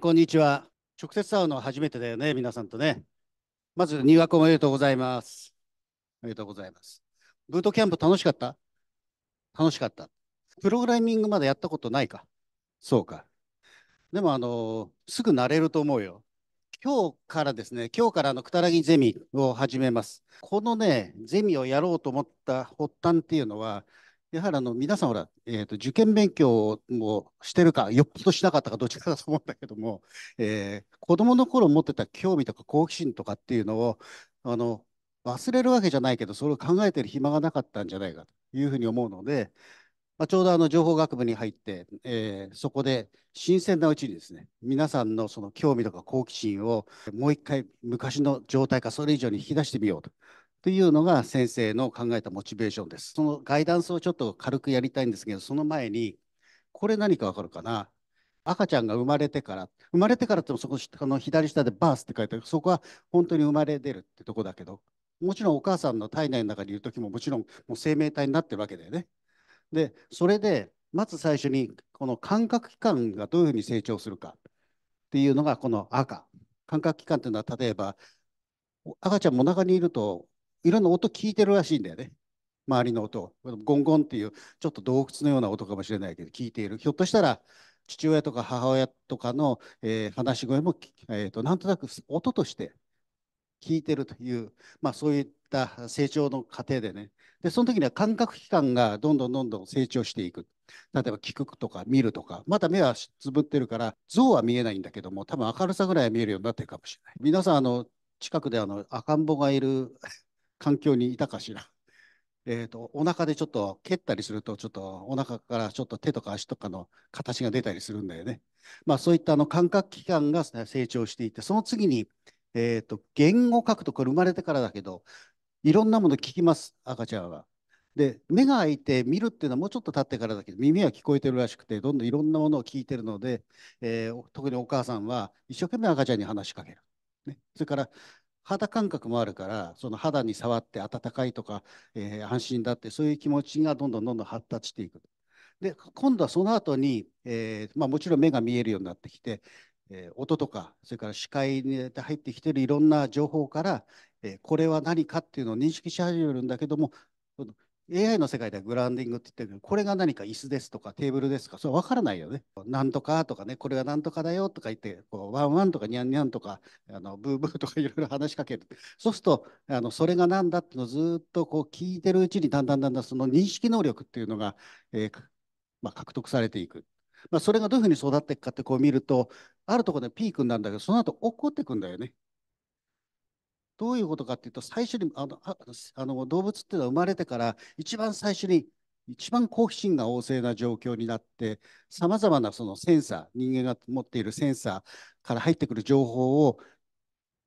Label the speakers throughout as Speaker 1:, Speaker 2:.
Speaker 1: こんにちは。直接会うのは初めてだよね、皆さんとね。まず、入学おめでとうございます。おめでとうございます。ブートキャンプ楽しかった楽しかった。プログラミングまだやったことないか。そうか。でも、あのー、すぐ慣れると思うよ。今日からですね、今日からあの、くたらぎゼミを始めます。このね、ゼミをやろうと思った発端っていうのは、やはりあの皆さんほら、えーと、受験勉強をしてるか、よっぽどしなかったか、どっちかだと思うんだけども、えー、子どもの頃持ってた興味とか好奇心とかっていうのをあの忘れるわけじゃないけど、それを考えてる暇がなかったんじゃないかというふうに思うので、まあ、ちょうどあの情報学部に入って、えー、そこで新鮮なうちにですね、皆さんのその興味とか好奇心をもう一回昔の状態かそれ以上に引き出してみようとというのが先生の考えたモチベーションです。そのガイダンスをちょっと軽くやりたいんですけど、その前に、これ何かわかるかな赤ちゃんが生まれてから、生まれてからってそこあの左下でバースって書いてある、そこは本当に生まれ出るってとこだけど、もちろんお母さんの体内の中にいる時ももちろんもう生命体になってるわけだよね。で、それで、まず最初にこの感覚器官がどういうふうに成長するかっていうのがこの赤。感覚器官っていうのは例えば赤ちゃんもおにいるといろんな音聞いてるらしいんだよね。周りの音ゴンゴンっていうちょっと洞窟のような音かもしれないけど聞いているひょっとしたら父親とか母親とかの、えー、話し声も、えーと、となんとなく音として聞いてるという、まあ、そういった成長の過程でねでその時には感覚器官がどんどんどんどん成長していく例えば聞くとか見るとかまだ目はつぶってるから像は見えないんだけども多分明るさぐらいは見えるようになってるかもしれない皆さんあの近くであの赤ん坊がいる環境にいたかしら。えーと、お腹でちょっと蹴ったりするとちょっとお腹からちょっと手とか足とかの形が出たりするんだよね。まあ、そういったあの感覚器官が成長していてその次に、えーと言語書くとこれ生まれてからだけどいろんなもの聞きます赤ちゃんは。で目が開いて見るっていうのはもうちょっと経ってからだけど耳は聞こえてるらしくてどんどんいろんなものを聞いてるので、えー、特にお母さんは一生懸命赤ちゃんに話しかける。ね、それから肌感覚もあるからその肌に触って暖かいとか、えー、安心だってそういう気持ちがどんどんどんどん発達していく。で今度はその後に、えー、まあ、もちろん目が見えるようになってきて、えー、音とかそれから視界に入ってきてるいろんな情報から、えこれは何かっていうのを認識し始めるんだけども AI の世界ではグラウンディングって言ってるけど、これが何か椅子ですとかテーブルですか、それ分からないよね。なんとかとかね、これがなんとかだよとか言って、こうワンワンとかニャンニャンとか、あのブーブーとかいろいろ話しかける。そうすると、あのそれが何だってのをずっとこう聞いてるうちに、だんだんだんだんその認識能力っていうのが、えー、まあ、獲得されていく。まあ、それがどういうふうに育っていくかってこう見ると、あるところでピークになるんだけど、その後落っこっていくんだよね。どういうことかっていうと、最初にあのあの動物っていうのは生まれてから一番最初に一番好奇心が旺盛な状況になってさまざまなそのセンサー人間が持っているセンサーから入ってくる情報を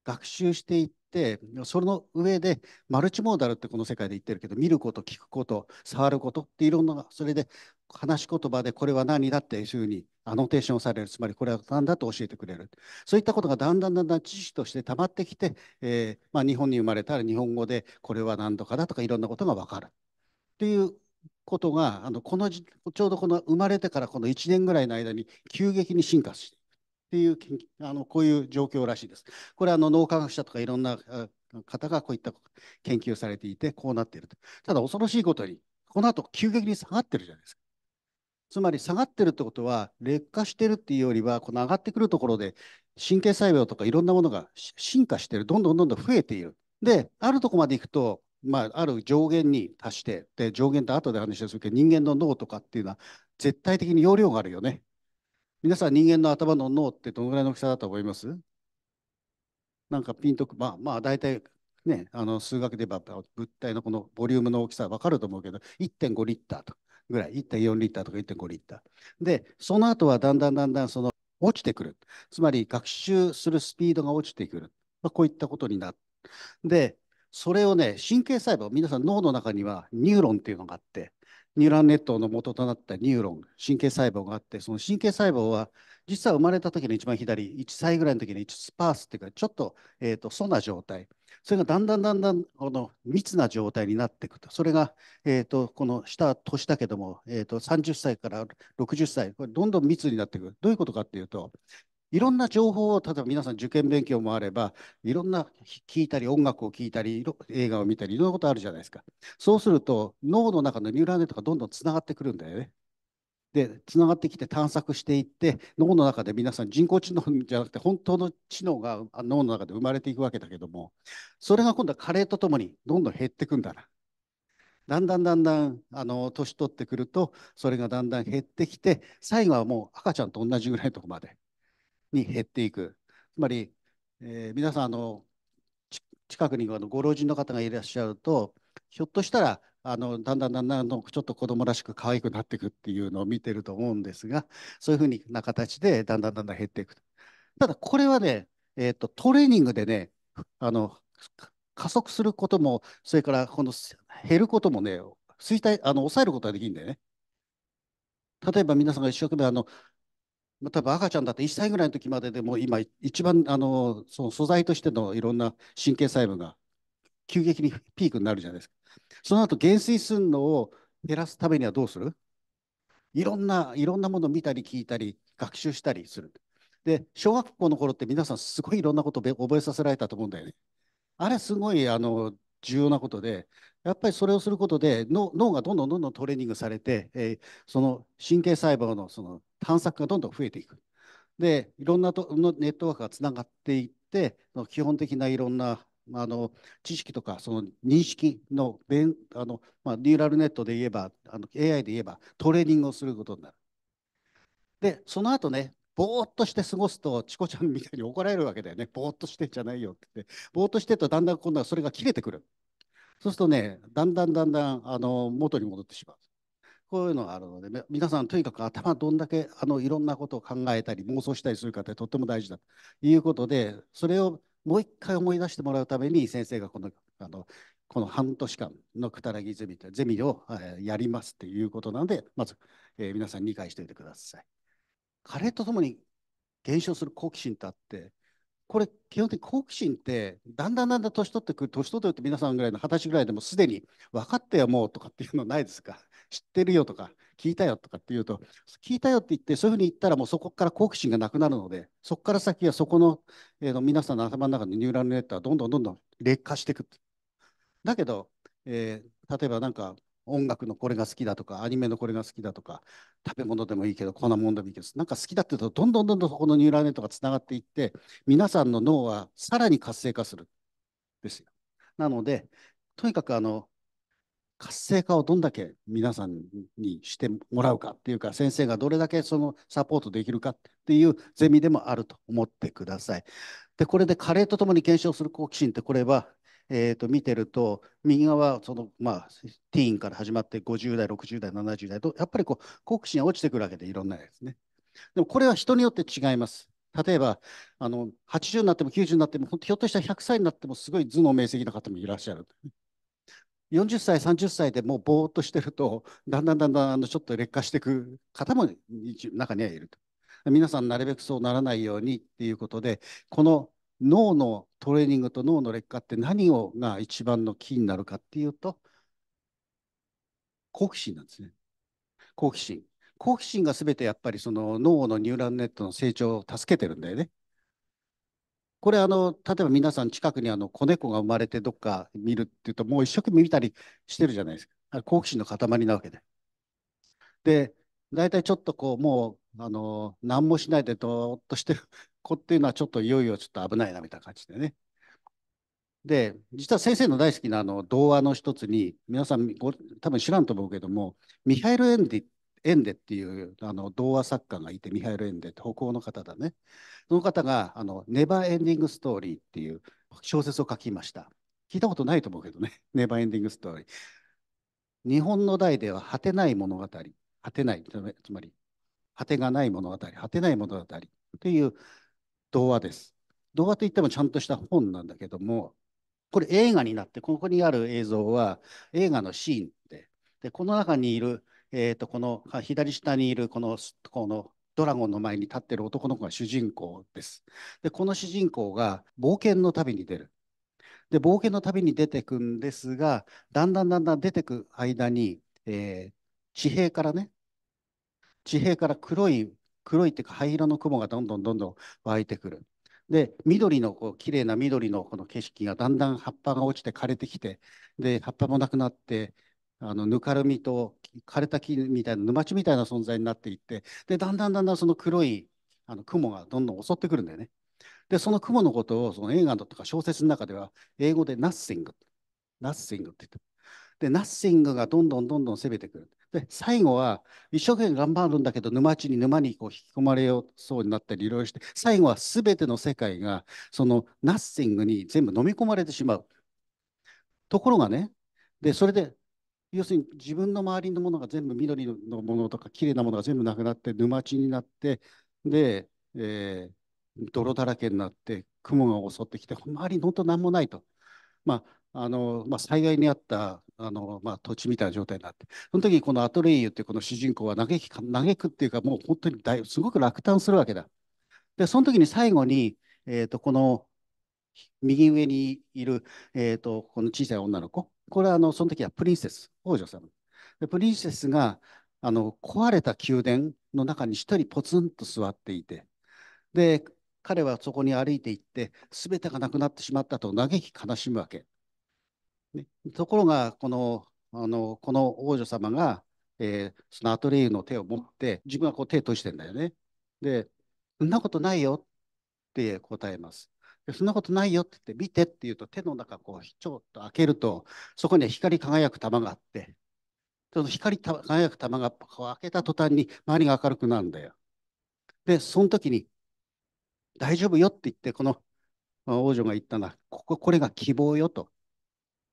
Speaker 1: 学習していってその上でマルチモーダルってこの世界で言ってるけど見ること聞くこと触ることっていろんなそれで話し言葉でこれは何だっていうふうにアノテーションされるつまりこれは何だと教えてくれるそういったことがだんだんだんだん知識として溜まってきて、えー、まあ、日本に生まれたら日本語でこれは何とかだとかいろんなことが分かるっていうことがあのこのちょうどこの生まれてからこの1年ぐらいの間に急激に進化していっていうあのこういう状況らしいです。これはあの脳科学者とかいろんな方がこういった研究されていてこうなっていると。ただ恐ろしいことにこの後急激に下がってるじゃないですか。つまり下がってるってことは劣化してるっていうよりはこの上がってくるところで神経細胞とかいろんなものが進化してるどんどんどんどん増えている。であるとこまでいくとまあ、ある上限に達してで上限って後で話をするけど人間の脳とかっていうのは絶対的に容量があるよね。皆さん人間の頭の脳ってどのぐらいの大きさだと思いますなんかピンとくまあまあ大体ねあの数学で言えば物体のこのボリュームの大きさ分かると思うけど1.5リッターとぐらい、1.4リッターとか1.5リッター。で、その後はだんだんだんだんその落ちてくる。つまり学習するスピードが落ちてくる。まあ、こういったことになる。で、それをね、神経細胞、皆さん脳の中にはニューロンっていうのがあって、ニューランネットの元となったニューロン、神経細胞があって、その神経細胞は実は生まれた時の一番左、1歳ぐらいの時の1スパースっていうか、ちょっと,、えーと、と素な状態。それがだんだんだんだんこの密な状態になっていくと、それが、えーと、この下は年だけども、えーと、30歳から60歳、これどんどん密になっていく。どういうことかっていうと、いろんな情報を、例えば皆さん受験勉強もあれば、いろんな聞いたり、音楽を聴いたり、映画を見たり、いろんなことあるじゃないですか。そうすると、脳の中のニューラーネットがどんどんつながってくるんだよね。でつながってきて探索していって脳の中で皆さん人工知能じゃなくて本当の知能が脳の中で生まれていくわけだけどもそれが今度は加齢とともにどんどん減っていくんだな。だんだんだんだんあの年取ってくるとそれがだんだん減ってきて最後はもう赤ちゃんと同じぐらいのとこまでに減っていく。つまり、えー、皆さんあの近くにあのご老人の方がいらっしゃるとひょっとしたらあのだんだんだんだんのちょっと子供らしく可愛くなっていくっていうのを見てると思うんですがそういうふうな形でだんだんだんだん減っていくただこれはね、えーと、トレーニングでねあの加速することもそれからこの減ることもね衰退あの抑えることができるんだよね例えば皆さんが一生懸命あの多分赤ちゃんだって1歳ぐらいの時まででも今一番あのその素材としてのいろんな神経細胞が急激にピークになるじゃないですか。その後減衰するのを減らすためにはどうするいろんないろんなものを見たり聞いたり学習したりする。で小学校の頃って皆さんすごいいろんなことを覚えさせられたと思うんだよね。あれすごいあの重要なことでやっぱりそれをすることで脳がどんどんどんどんトレーニングされて、えー、その神経細胞のその探索がどんどん増えていく。でいろんなとのネットワークがつながっていって基本的ないろんなあの知識とかその認識のあの、まあ、ニューラルネットで言えばあの AI で言えばトレーニングをすることになる。でその後ねぼーっとして過ごすとチコちゃんみたいに怒られるわけだよねぼーっとしてんじゃないよって言ってぼーっとしてるとだんだん今度はそれが切れてくる。そうするとねだんだんだんだんあの元に戻ってしまう。こういうのがあるので、皆さんとにかく頭どんだけあのいろんなことを考えたり妄想したりするかってとっても大事だということで、それをもう一回思い出してもらうために先生がこのあのこの半年間のくたらぎゼミゼミを、えー、やりますっていうことなのでまず、えー、皆さん理解しておいてください。加齢とともに減少する好奇心ってあってこれ基本的に好奇心ってだんだんだんだん年取ってくる年取ってって皆さんぐらいの二十歳ぐらいでもすでに分かってよもうとかっていうのないですか知ってるよとか聞いたよとかって言うと、聞いたよって言って、そういうふうに言ったら、もうそこから好奇心がなくなるので、そこから先はそこの,、えー、の皆さんの頭の中のニューラルネットはどんどんどんどん劣化していく。だけど、えー、例えばなんか音楽のこれが好きだとか、アニメのこれが好きだとか、食べ物でもいいけど、こんなもんでもいいけど、なんか好きだって言うと、どんどんどんどんそこのニューラルネットがつながっていって、皆さんの脳はさらに活性化するですよ。なので、とにかくあの活性化をどんだけ皆さんにしてもらうかっていうか先生がどれだけそのサポートできるかっていうゼミでもあると思ってください。でこれで加齢とともに検証する好奇心ってこれは、えー、と見てると右側その、まあ、ティーンから始まって50代60代70代とやっぱりこう好奇心が落ちてくるわけでいろんなやつね。でもこれは人によって違います。例えばあの80になっても90になってもひょっとしたら100歳になってもすごい頭脳明晰な方もいらっしゃる。40歳、30歳でもうぼーっとしてると、だんだんだんだんあのちょっと劣化していく方も中にはいると。皆さん、なるべくそうならないようにっていうことで、この脳のトレーニングと脳の劣化って何をが一番のキーになるかっていうと、好奇心なんですね。好奇心。好奇心がすべてやっぱりその脳のニューラルネットの成長を助けてるんだよね。これあの、例えば皆さん近くにあの子猫が生まれてどっか見るっていうと、もう一生懸命見たりしてるじゃないですか。好奇心の塊なわけで。で、大体ちょっとこう、もう、あの、何もしないでどーっとしてる子っていうのは、ちょっといよいよちょっと危ないなみたいな感じでね。で、実は先生の大好きなあの童話の一つに、皆さんご多分知らんと思うけども、ミハイル・エンディっエンデっていうあの童話作家がいてミハイル・エンデって北欧の方だねその方があの「ネバーエンディング・ストーリー」っていう小説を書きました聞いたことないと思うけどね「ネバーエンディング・ストーリー」日本の代では果てない物語果てないつまり果てがない物語果てない物語っていう童話です童話といってもちゃんとした本なんだけどもこれ映画になってここにある映像は映画のシーンででこの中にいるえー、とこの左下にいるこのこのドラゴンの前に立っている男の子が主人公です。でこの主人公が冒険の旅に出る。で冒険の旅に出てくんですがだんだんだんだん出てく間に、えー、地平からね地平から黒い黒いっていうか灰色の雲がどんどんどんどん湧いてくる。で緑のこう綺麗な緑のこの景色がだんだん葉っぱが落ちて枯れてきてで葉っぱもなくなってあのぬかるみと枯れた木みたいな沼地みたいな存在になっていってでだんだんだんだんその黒いあの雲がどんどん襲ってくるんだよね。でその雲のことをその映画とか小説の中では英語でナッシングナッシングって言ってでナッシングがどんどんどんどん攻めてくる。で最後は一生懸命頑張るんだけど沼地に沼にこう引き込まれようそうになったりいろいろして最後は全ての世界がそのナッシングに全部飲み込まれてしまう。ところがねでそれで要するに自分の周りのものが全部緑のものとか綺麗なものが全部なくなって沼地になってで、えー、泥だらけになって雲が襲ってきて周り本当何もないと、まああのまあ、災害にあったあの、まあ、土地みたいな状態になってその時にこのアトレイユってこの主人公は嘆き嘆くっていうかもう本当にすごく落胆するわけだ。でその時に最後に、えーと、この右上にいる、えーとこの小さい女の子これはあのその時はプリンセス、王女様。でプリンセスがあの壊れた宮殿の中に一人ポツンと座っていて、で、彼はそこに歩いていって、すべてがなくなってしまったと嘆き悲しむわけ。ね、ところが、この、あの、この王女様が、えー、そのアトレイの手を持って、自分はこう手を閉じてんだよね。で、そんなことないよって答えます。そんなことないよって言って、見てって言うと、手の中こう、ちょっと開けると、そこには光り輝く玉があって、その光り輝く玉がこう開けた途端に周りが明るくなるんだよ。で、その時に、大丈夫よって言って、この王女が言ったのは、ここ、これが希望よと。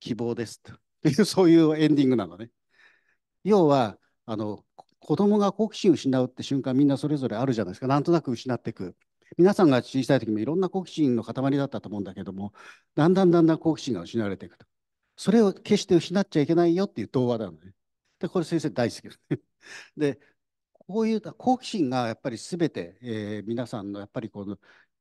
Speaker 1: 希望ですと。い うそういうエンディングなのね。要は、あの、子供が好奇心を失うって瞬間みんなそれぞれあるじゃないですか。なんとなく失っていく。皆さんが小さい時もいろんな好奇心の塊だったと思うんだけどもだんだんだんだん好奇心が失われていくとそれを決して失っちゃいけないよっていう童話なのねでこれ先生大好き ででこういう好奇心がやっぱり全て、えー、皆さんのやっぱりこの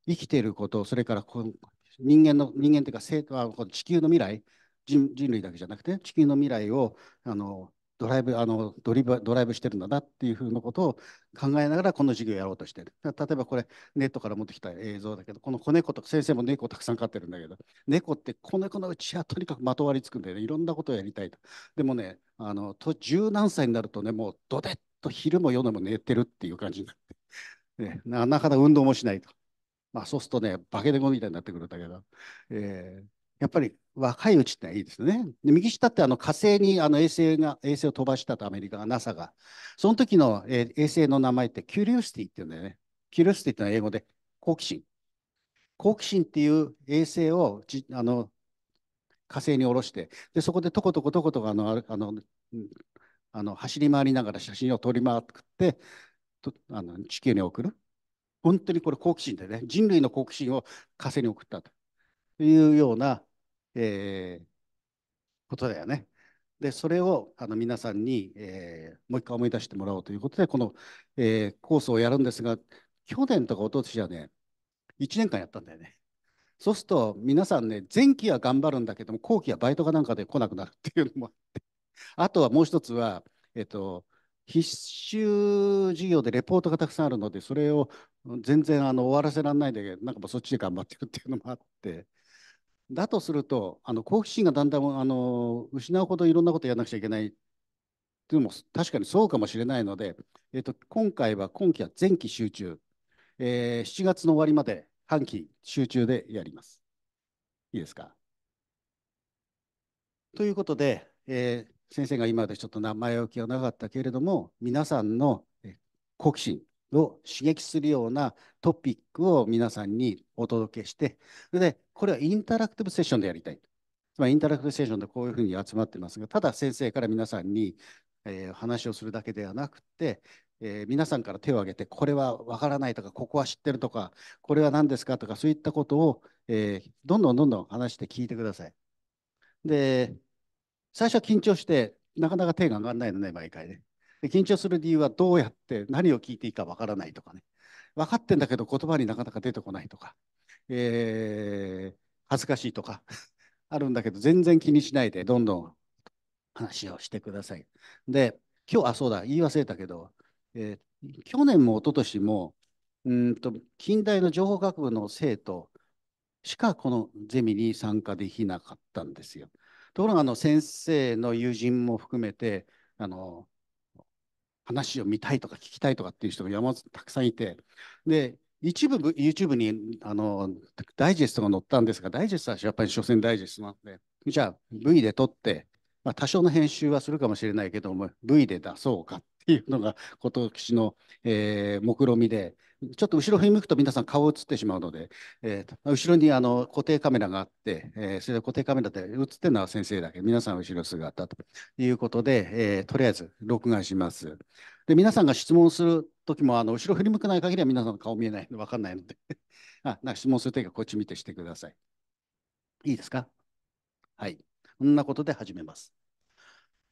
Speaker 1: 生きていることそれからこの人間の人間っていうか生徒は地球の未来人人類だけじゃなくて地球の未来をあのドライブ、あの、ドリブ、ドライブしてるんだなっていうふうなことを考えながら、この授業をやろうとしてる。例えばこれ、ネットから持ってきた映像だけど、この子猫と、か先生も猫たくさん飼ってるんだけど、猫って子猫のうちはとにかくまとわりつくんでね、いろんなことをやりたいと。でもね、あの、と、十何歳になるとね、もうどでっと昼も夜も寝てるっていう感じになって、ね、なかなか運動もしないと。まあ、そうするとね、化け猫みたいになってくるんだけど、えー、やっぱり若いうちっていいですね。で右下ってあの火星にあの衛星が衛星を飛ばしたとアメリカが NASA が。その時の、え衛星の名前ってキュリオシティっていうんだよね。キュリオシティってのは英語で好奇心。好奇心っていう衛星をじあの火星に下ろしてでそこでとことことことコあのあのあの走り回りながら写真を撮りまってとあの地球に送る。本当にこれ好奇心でね人類の好奇心を火星に送ったというようなえー、ことだよね。で、それをあの皆さんに、えー、もう一回思い出してもらおうということで、この、えー、コースをやるんですが、去年とか一昨年はね、1年間やったんだよね。そうすると、皆さんね、前期は頑張るんだけども、後期はバイトかなんかで来なくなるっていうのもあって、あとはもう一つは、えっと、必修授業でレポートがたくさんあるので、それを全然あの終わらせられないでなんかもうそっちで頑張ってるっていうのもあって、だとすると、あの好奇心がだんだんあの失うほどいろんなことやらなくちゃいけないというのも確かにそうかもしれないので、えーと、今回は今期は前期集中、えー、7月の終わりまで半期集中でやります。いいですか。ということで、えー、先生が今までちょっと名前置きはなかったけれども、皆さんの好奇心、を刺激するようなトピックを皆さんにお届けして、で、これはインタラクティブセッションでやりたい。つまりインタラクティブセッションでこういうふうに集まってますが、ただ先生から皆さんに、えー、話をするだけではなくて、えー、皆さんから手を挙げて、これはわからないとか、ここは知ってるとか、これは何ですかとか、そういったことを、えー、どんどんどんどん話して聞いてください。で、最初は緊張して、なかなか手が上がらないのね、毎回ね。で緊張する理由はどうやって何を聞いていいかわからないとかね分かってんだけど言葉になかなか出てこないとか、えー、恥ずかしいとかあるんだけど全然気にしないでどんどん話をしてください。で今日あそうだ言い忘れたけど、えー、去年も一昨年もうんと近代の情報学部の生徒しかこのゼミに参加できなかったんですよ。ところがあの先生の友人も含めてあの話を見たいとか聞きたいとかっていう人が山たくさんいてで一部 YouTube にあのダイジェストが載ったんですがダイジェストはやっぱり所詮ダイジェストなんでじゃあ V で撮って、まあ、多少の編集はするかもしれないけども V で出そうかっっていうのが今年の、えー、目論みで、ちょっと後ろ振り向くと皆さん顔映ってしまうので、えー、後ろにあの固定カメラがあって、えー、それで固定カメラで映ってるのは先生だけ、皆さん後ろ姿ということで、えー、とりあえず録画します。で、皆さんが質問するときも、あの後ろ振り向かない限りは皆さんの顔見えないので分かんないので あ、なんか質問するときはこっち見てしてください。いいですかはい。こんなことで始めます。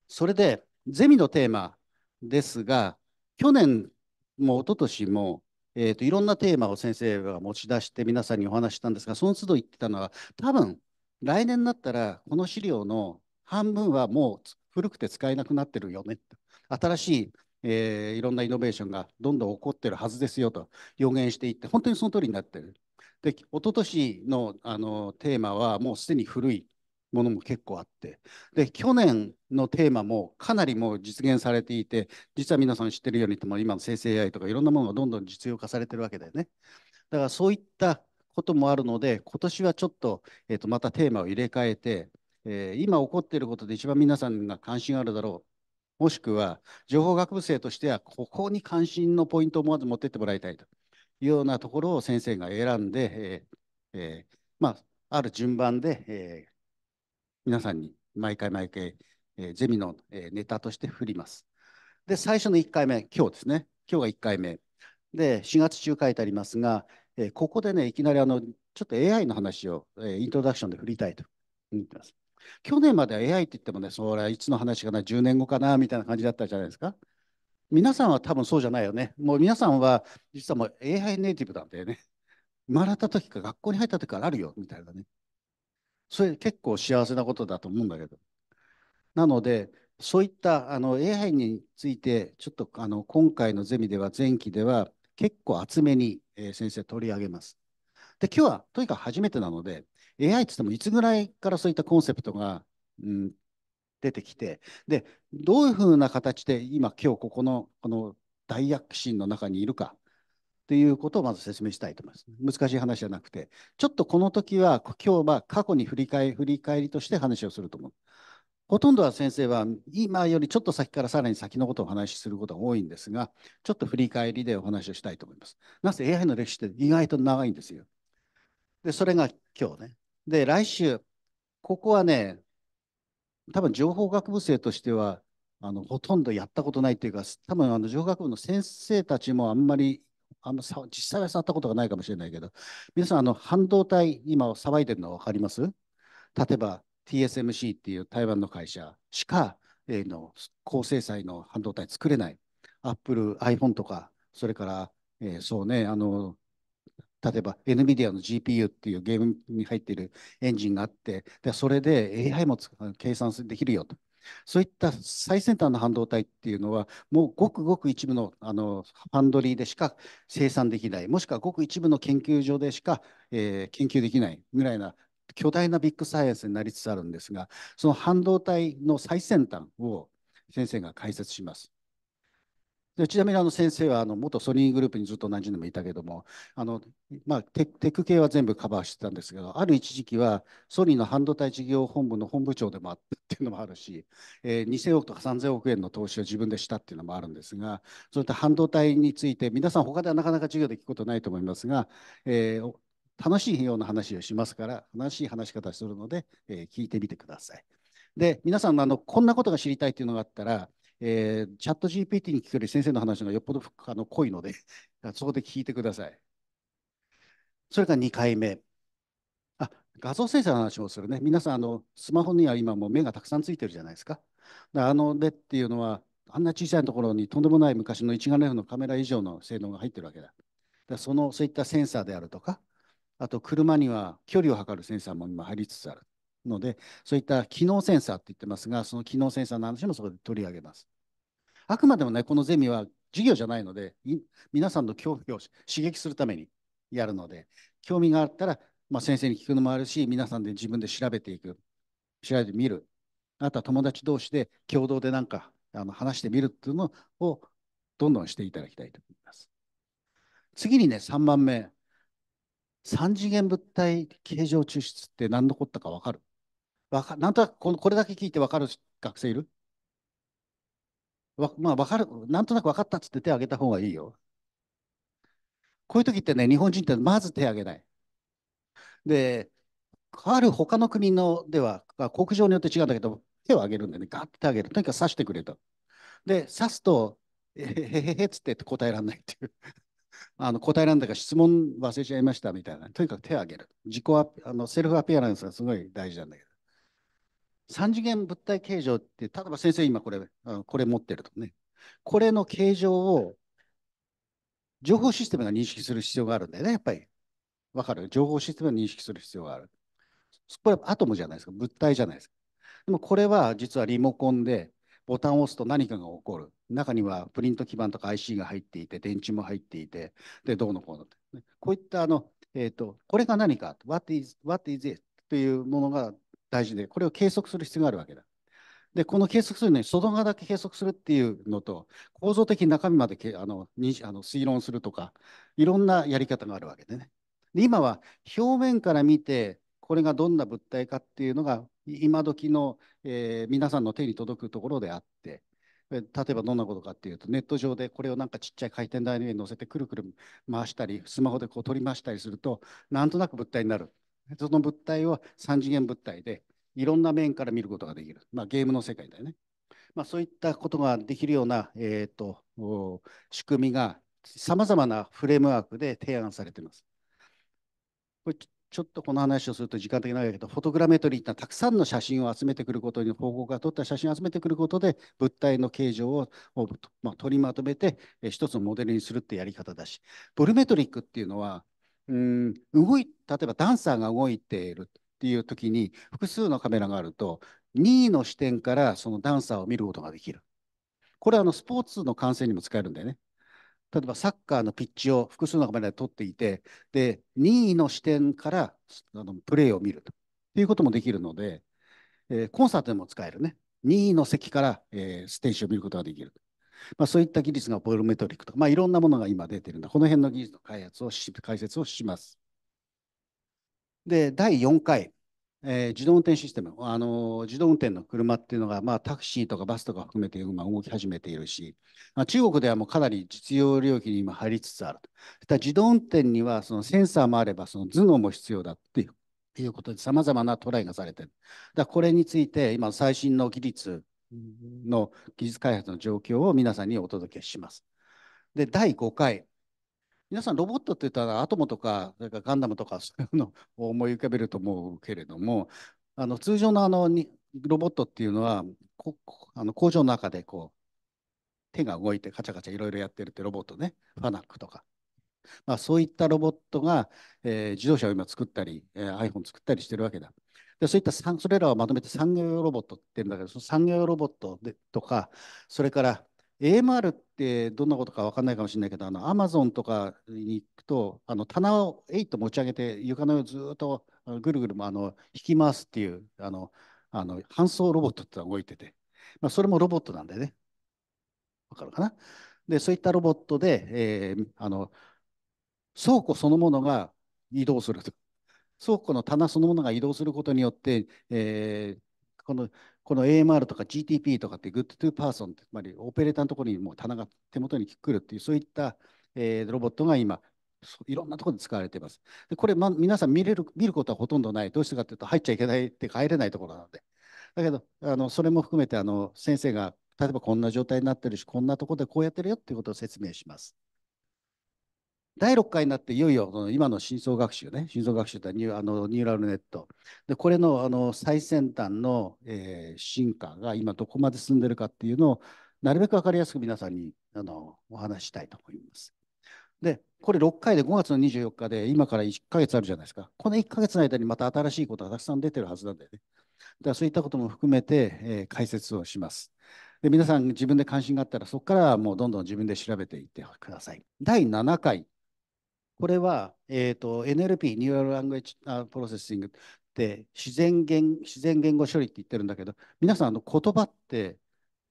Speaker 1: それで、ゼミのテーマ、ですが、去年も一昨年も、えーと、いろんなテーマを先生が持ち出して皆さんにお話したんですが、その都度言ってたのは、多分来年になったら、この資料の半分はもう古くて使えなくなってるよね新しい、えー、いろんなイノベーションがどんどん起こってるはずですよと予言していって、本当にその通りになってる。で、一昨年のあのテーマはもうすでに古いものも結構あってで去年のテーマもかなりもう実現されていて実は皆さん知ってるようにも今の生成 AI とかいろんなものがどんどん実用化されてるわけだよねだからそういったこともあるので今年はちょっと,、えー、とまたテーマを入れ替えて、えー、今起こっていることで一番皆さんが関心があるだろうもしくは情報学部生としてはここに関心のポイントをまず持ってってもらいたいというようなところを先生が選んで、えーえー、まあ、ある順番で、えー、皆さんに毎回毎回、えー、ゼミの、えー、ネタとして振ります。で、最初の1回目、今日ですね。今日が1回目。で、4月中書いてありますが、えー、ここでね、いきなりあの、ちょっと AI の話を、えー、イントロダクションで振りたいと思ってます。去年までは AI って言ってもね、それはいつの話かな、10年後かな、みたいな感じだったじゃないですか。皆さんは多分そうじゃないよね。もう皆さんは、実はもう AI ネイティブなんだよね。生まれた時か学校に入った時からあるよ、みたいなね。それ結構幸せなことだと思うんだけど。なので、そういったあの AI について、ちょっとあの今回のゼミでは、前期では結構厚めに、えー、先生取り上げます。で、今日はとにかく初めてなので、AI っつってもいつぐらいからそういったコンセプトが、うん、出てきて、で、どういうふうな形で今、今日ここのこの大躍進の中にいるかということをまず説明したいと思います。難しい話じゃなくて、ちょっとこの時は、今日は過去に振り返り振り返りとして話をすると思う。ほとんどは先生は今よりちょっと先からさらに先のことをお話しすることが多いんですが、ちょっと振り返りでお話をしたいと思います。なぜ AI の歴史って意外と長いんですよ。で、それが今日ね。で、来週、ここはね、多分情報学部生としては、あのほとんどやったことないというか、多分あの情報学部の先生たちもあんまりあんまさ実際は触ったことがないかもしれないけど、皆さん、あの半導体、今騒いでるの分かります例えば TSMC っていう台湾の会社しか、えー、の高精細の半導体作れない。Apple、iPhone とか、それから、えー、そうね、あの例えば NVIDIA の GPU っていうゲームに入っているエンジンがあって、でそれで AI も計算できるよと。そういった最先端の半導体っていうのは、もうごくごく一部のあのファンドリーでしか生産できない、もしくはごく一部の研究所でしか、えー、研究できないぐらいな巨大なビッグサイエンスになりつつあるんですが、その半導体の最先端を先生が解説します。でちなみにあの先生はあの元ソニーグループにずっと何十年もいたけどもあの、まあテ、テク系は全部カバーしてたんですけどある一時期はソニーの半導体事業本部の本部長でもあったっていうのもあるし、えー、2000億とか3000億円の投資を自分でしたっていうのもあるんですがそういった半導体について皆さん他ではなかなか授業で聞くことないと思いますが、えー、楽しいような話をしますから楽しい話し方するので、えー、聞いてみてください。で皆さんあのこんなことが知りたいっていうのがあったらえー、チャット GPT に聞くより先生の話がよっぽどあの濃いので、そこで聞いてください。それから2回目。あ、画像生成の話をするね。皆さん、あの、スマホには今もう目がたくさんついてるじゃないですか。かあのでっていうのは、あんな小さいところにとんでもない昔の一眼レフのカメラ以上の性能が入ってるわけだ。だその、そういったセンサーであるとか、あと車には距離を測るセンサーも今入りつつあるので、そういった機能センサーって言ってますが、その機能センサーの話もそこで取り上げます。あくまでもね、このゼミは授業じゃないので、皆さんの興味を刺激するためにやるので、興味があったら、まあ、先生に聞くのもあるし、皆さんで自分で調べていく、調べてみる、あとは友達同士で共同でなんかあの話してみるっていうのをどんどんしていただきたいと思います。次にね、3番目、3次元物体形状抽出って何のこったか分かるかなんとなくこのこれだけ聞いて分かる学生いるわまあ、わかる、なんとなく分かったっつって手を挙げた方がいいよ。こういう時ってね、日本人ってまず手を挙げない。で、ある他の国のでは、国情によって違うんだけど、手を挙げるんでね、ガッて手を挙げる。とにかく刺してくれと。で、刺すと、えへへへつって答えられないっていう。あの答えられないか質問忘れちゃいましたみたいな。とにかく手を挙げる。自己アあのセルフアピアランスがすごい大事なんだけど。3次元物体形状って、例えば先生今これ、これ持ってるとね、これの形状を情報システムが認識する必要があるんだよね、やっぱり。わかる情報システムが認識する必要がある。これはアトムじゃないですか、物体じゃないですか。でもこれは実はリモコンでボタンを押すと何かが起こる。中にはプリント基板とか IC が入っていて、電池も入っていて、で、どうのこうのって。こういったあの、えっ、ー、と、これが何か、What is, what is it? というものが大事で、これを計測する必要があるわけだ。で、この計測するのに外側だけ計測するっていうのと、構造的中身までけあのにあの推論するとか、いろんなやり方があるわけでね。で、今は表面から見て、これがどんな物体かっていうのが、今時の、えー、皆さんの手に届くところであって、例えばどんなことかっていうと、ネット上でこれをなんかちっちゃい回転台の上に乗せてくるくる回したり、スマホでこう取り回したりすると、なんとなく物体になる。その物体を3次元物体でいろんな面から見ることができる、まあ、ゲームの世界だよね。まあ、そういったことができるような、えーと、仕組みがさまざまなフレームワークで提案されています。これちょっとこの話をすると時間的にないけど、フォトグラメトリーってたくさんの写真を集めてくることに、報告が撮った写真を集めてくることで、物体の形状を、まあ、取りまとめて、一つのモデルにするってやり方だし、ボルメトリックっていうのは、うん動い例えばダンサーが動いているっていう時に複数のカメラがあると任意の視点からそのダンサーを見ることができる。これはあのスポーツの観戦にも使えるんだよね。例えばサッカーのピッチを複数のカメラで撮っていて、で、任意の視点からあのプレーを見るということもできるので、えー、コンサートでも使えるね。任意の席から、えー、ステージを見ることができる。まあ、そういった技術がボルメトリックとか、まあ、いろんなものが今出てるんだ。この辺の技術の開発をし、解説をします。で、第4回、えー、自動運転システム、あのー、自動運転の車っていうのが、まあ、タクシーとかバスとか含めて今動き始めているし、まあ、中国ではもうかなり実用領域に今入りつつあると。ただ自動運転にはそのセンサーもあればその頭脳も必要だっていういうことで、さまざまなトライがされてる。だこれについて、今、最新の技術の技術開発の状況を皆さんにお届けします。で、第5回。皆さん、ロボットって言ったら、アトムとか、それからガンダムとか、そういうのを思い浮かべると思うけれども、あの通常のあのロボットっていうのは、こあの工場の中でこう手が動いてカチャカチャいろいろやってるってロボットね、ファナックとか。まあ、そういったロボットが、えー、自動車を今作ったり、えー、iPhone 作ったりしてるわけだ。でそういったそれらをまとめて産業用ロボットっていうんだけどその産業用ロボットでとかそれから AMR ってどんなことか分かんないかもしれないけどあのゾンとかに行くとあの棚をえいと持ち上げて床の上をずっとぐるぐるあの引き回すっていうあのあの搬送ロボットってのが動いてて、まあ、それもロボットなんだよね。わかるかなでそういったロボットで、えー、あの倉庫そのものが移動すると倉庫の棚そのものが移動することによって、えー、このこの AMR とか GTP とかって Good to Person つまりオペレーターのところにもう棚が手元に来るっていうそういった、えー、ロボットが今いろんなところで使われています。でこれ、ま、皆さん見れる見ることはほとんどない。どうしてかというと入っちゃいけないって帰れないところなので。だけどあのそれも含めてあの先生が例えばこんな状態になってるしこんなとこでこうやってるよっていうことを説明します。第6回になっていよいよの今の深層学習ね深層学習ってニュあのニューラルネットでこれのあの最先端の、えー、進化が今どこまで進んでるかっていうのをなるべく分かりやすく皆さんにあのお話ししたいと思います。でこれ6回で5月の24日で今から1ヶ月あるじゃないですかこの1ヶ月の間にまた新しいことがたくさん出てるはずなんだよね。だからそういったことも含めて、えー、解説をします。で皆さん自分で関心があったらそこからもうどんどん自分で調べていってください。第7回これは、えーと、NLP、ニューラルラングエッジプロセッシングって自然言、自然言語処理って言ってるんだけど、皆さん、あの言葉って、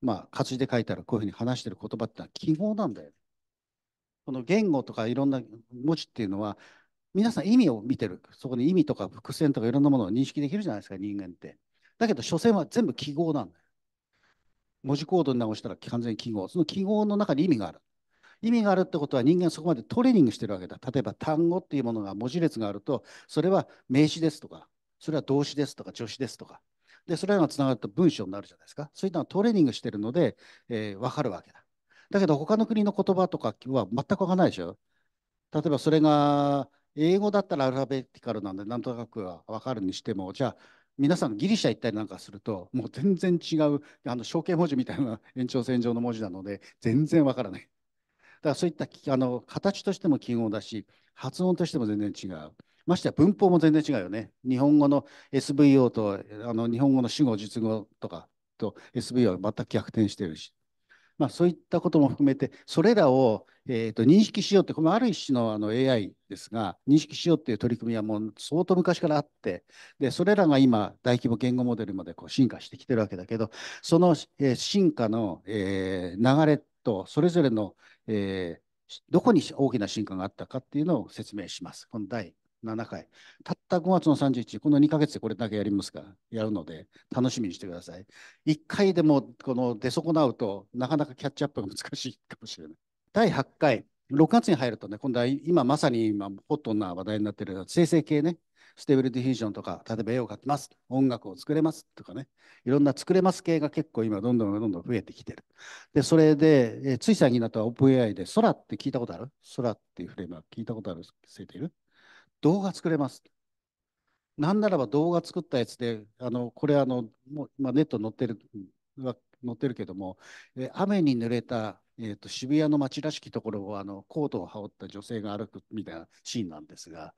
Speaker 1: まあ、活字で書いたらこういうふうに話してる言葉ってのは記号なんだよね。この言語とかいろんな文字っていうのは、皆さん意味を見てる。そこに意味とか伏線とかいろんなものを認識できるじゃないですか、人間って。だけど、所詮は全部記号なんだよ。文字コードに直したら完全に記号。その記号の中に意味がある。意味があるってことは人間そこまでトレーニングしてるわけだ。例えば単語っていうものが文字列があると、それは名詞ですとか、それは動詞ですとか、助詞ですとか。で、それらがつながると文章になるじゃないですか。そういったのはトレーニングしてるので、えー、分かるわけだ。だけど他の国の言葉とかは全くわかんないでしょ。例えばそれが英語だったらアルファベティカルなんでなんとなくは分かるにしてもじゃあ皆さんギリシャ行ったりなんかするともう全然違うあの象形文字みたいな延長線上の文字なので全然分からない。らそういったあの形としても記号だし、発音としても全然違う。ましては文法も全然違うよね。日本語の SVO とあの日本語の主語、述語とかと SVO は全く逆転してるし。まあ、そういったことも含めて、それらを、えーと、認識しようって、このある一種のあの AI ですが、認識しようっていう取り組みはもう相当昔からあって、でそれらが今、大規模言語モデルまでこう進化してきてるわけだけど、その、えー、進化の、えー、流れとそれぞれの、えー、どこに大きな進化があったかっていうのを説明します。この第7回。たった5月の31、この2ヶ月でこれだけやりますか、やるので、楽しみにしてください。1回でもこの出損なうとなかなかキャッチアップが難しいかもしれない。第8回、6月に入るとね、今度は今まさに今ホットな話題になっている生成系ね、ステーブルディフュージョンとか、例えば絵を描きます、音楽を作れますとかね、いろんな作れます系が結構今、どんどんどんどん増えてきてる。で、それで、えー、つい最近だとオープン a i で、空って聞いたことある空っていうフレームは聞いたことある生ている動画作れます。なんならば動画作ったやつで、あのこれあの、もう今ネット載ってる載ってるけども、えー、雨に濡れたえーと渋谷の街らしきところをあのコートを羽織った女性が歩くみたいなシーンなんですが、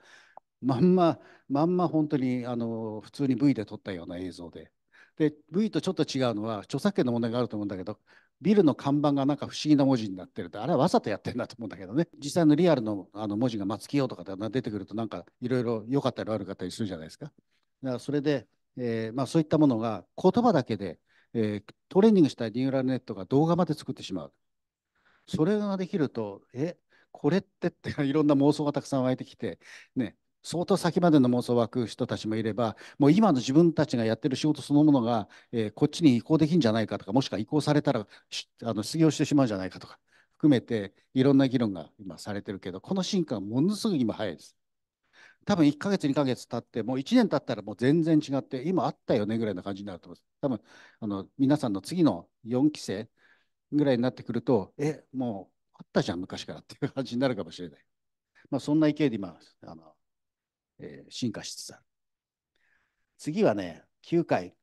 Speaker 1: まんま、まんま本当にあの普通に V で撮ったような映像で。で、V とちょっと違うのは、著作権の問題があると思うんだけど、ビルの看板がなんか不思議な文字になってるって、あれはわざとやってんだと思うんだけどね、実際のリアルのあの文字が松木よとか出てくると、なんかいろいろ良かったり悪かったりするじゃないですか。だからそれで、えーまあ、そういったものが言葉だけで、えー、トレーニングしたニューラルネットが動画まで作ってしまう。それができると、え、これってっていろんな妄想がたくさん湧いてきて、ね、相当先までの妄想を湧く人たちもいればもう今の自分たちがやってる仕事そのものが、えー、こっちに移行できんじゃないかとかもしくは移行されたらあの失業してしまうんじゃないかとか含めていろんな議論が今されてるけどこの進化はものすごく今早いです。多分1ヶ月2ヶ月経ってもう1年経ったらもう全然違って今あったよねぐらいな感じになると思います。多分あの皆さんの次の4期生ぐらいになってくるとえもうあったじゃん昔からっていう感じになるかもしれない。まあ、そんな勢いで今あのえー、進化しつつある。次はね、9回、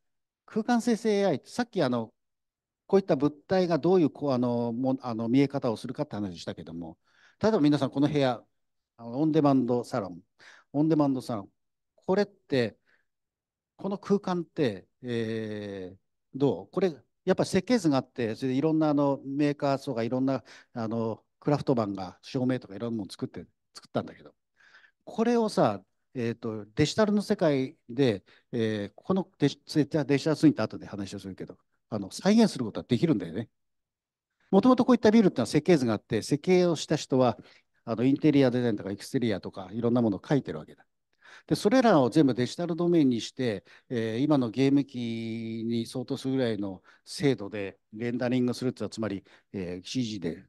Speaker 1: 空間生成 AI、さっきあのこういった物体がどういうこうあのもあの見え方をするかって話したけども、例えば皆さん、この部屋、あのオンデマンドサロン、オンデマンドサロン、これって、この空間って、えー、どうこれ、やっぱり設計図があって、それでいろんなあのメーカーとか、いろんなあのクラフトマンが照明とかいろんなもの作って、作ったんだけど、これをさ、えーと、デジタルの世界で、えー、このデジデジタルツインって後で話をするけどあの再現することはできるんだよね。もともとこういったビルってのは設計図があって設計をした人はあのインテリアデザインとかエクステリアとかいろんなものを書いてるわけだ。でそれらを全部デジタルドメインにして、えー、今のゲーム機に相当するぐらいの精度でレンダリングするっていうのはつまり、えー、CG で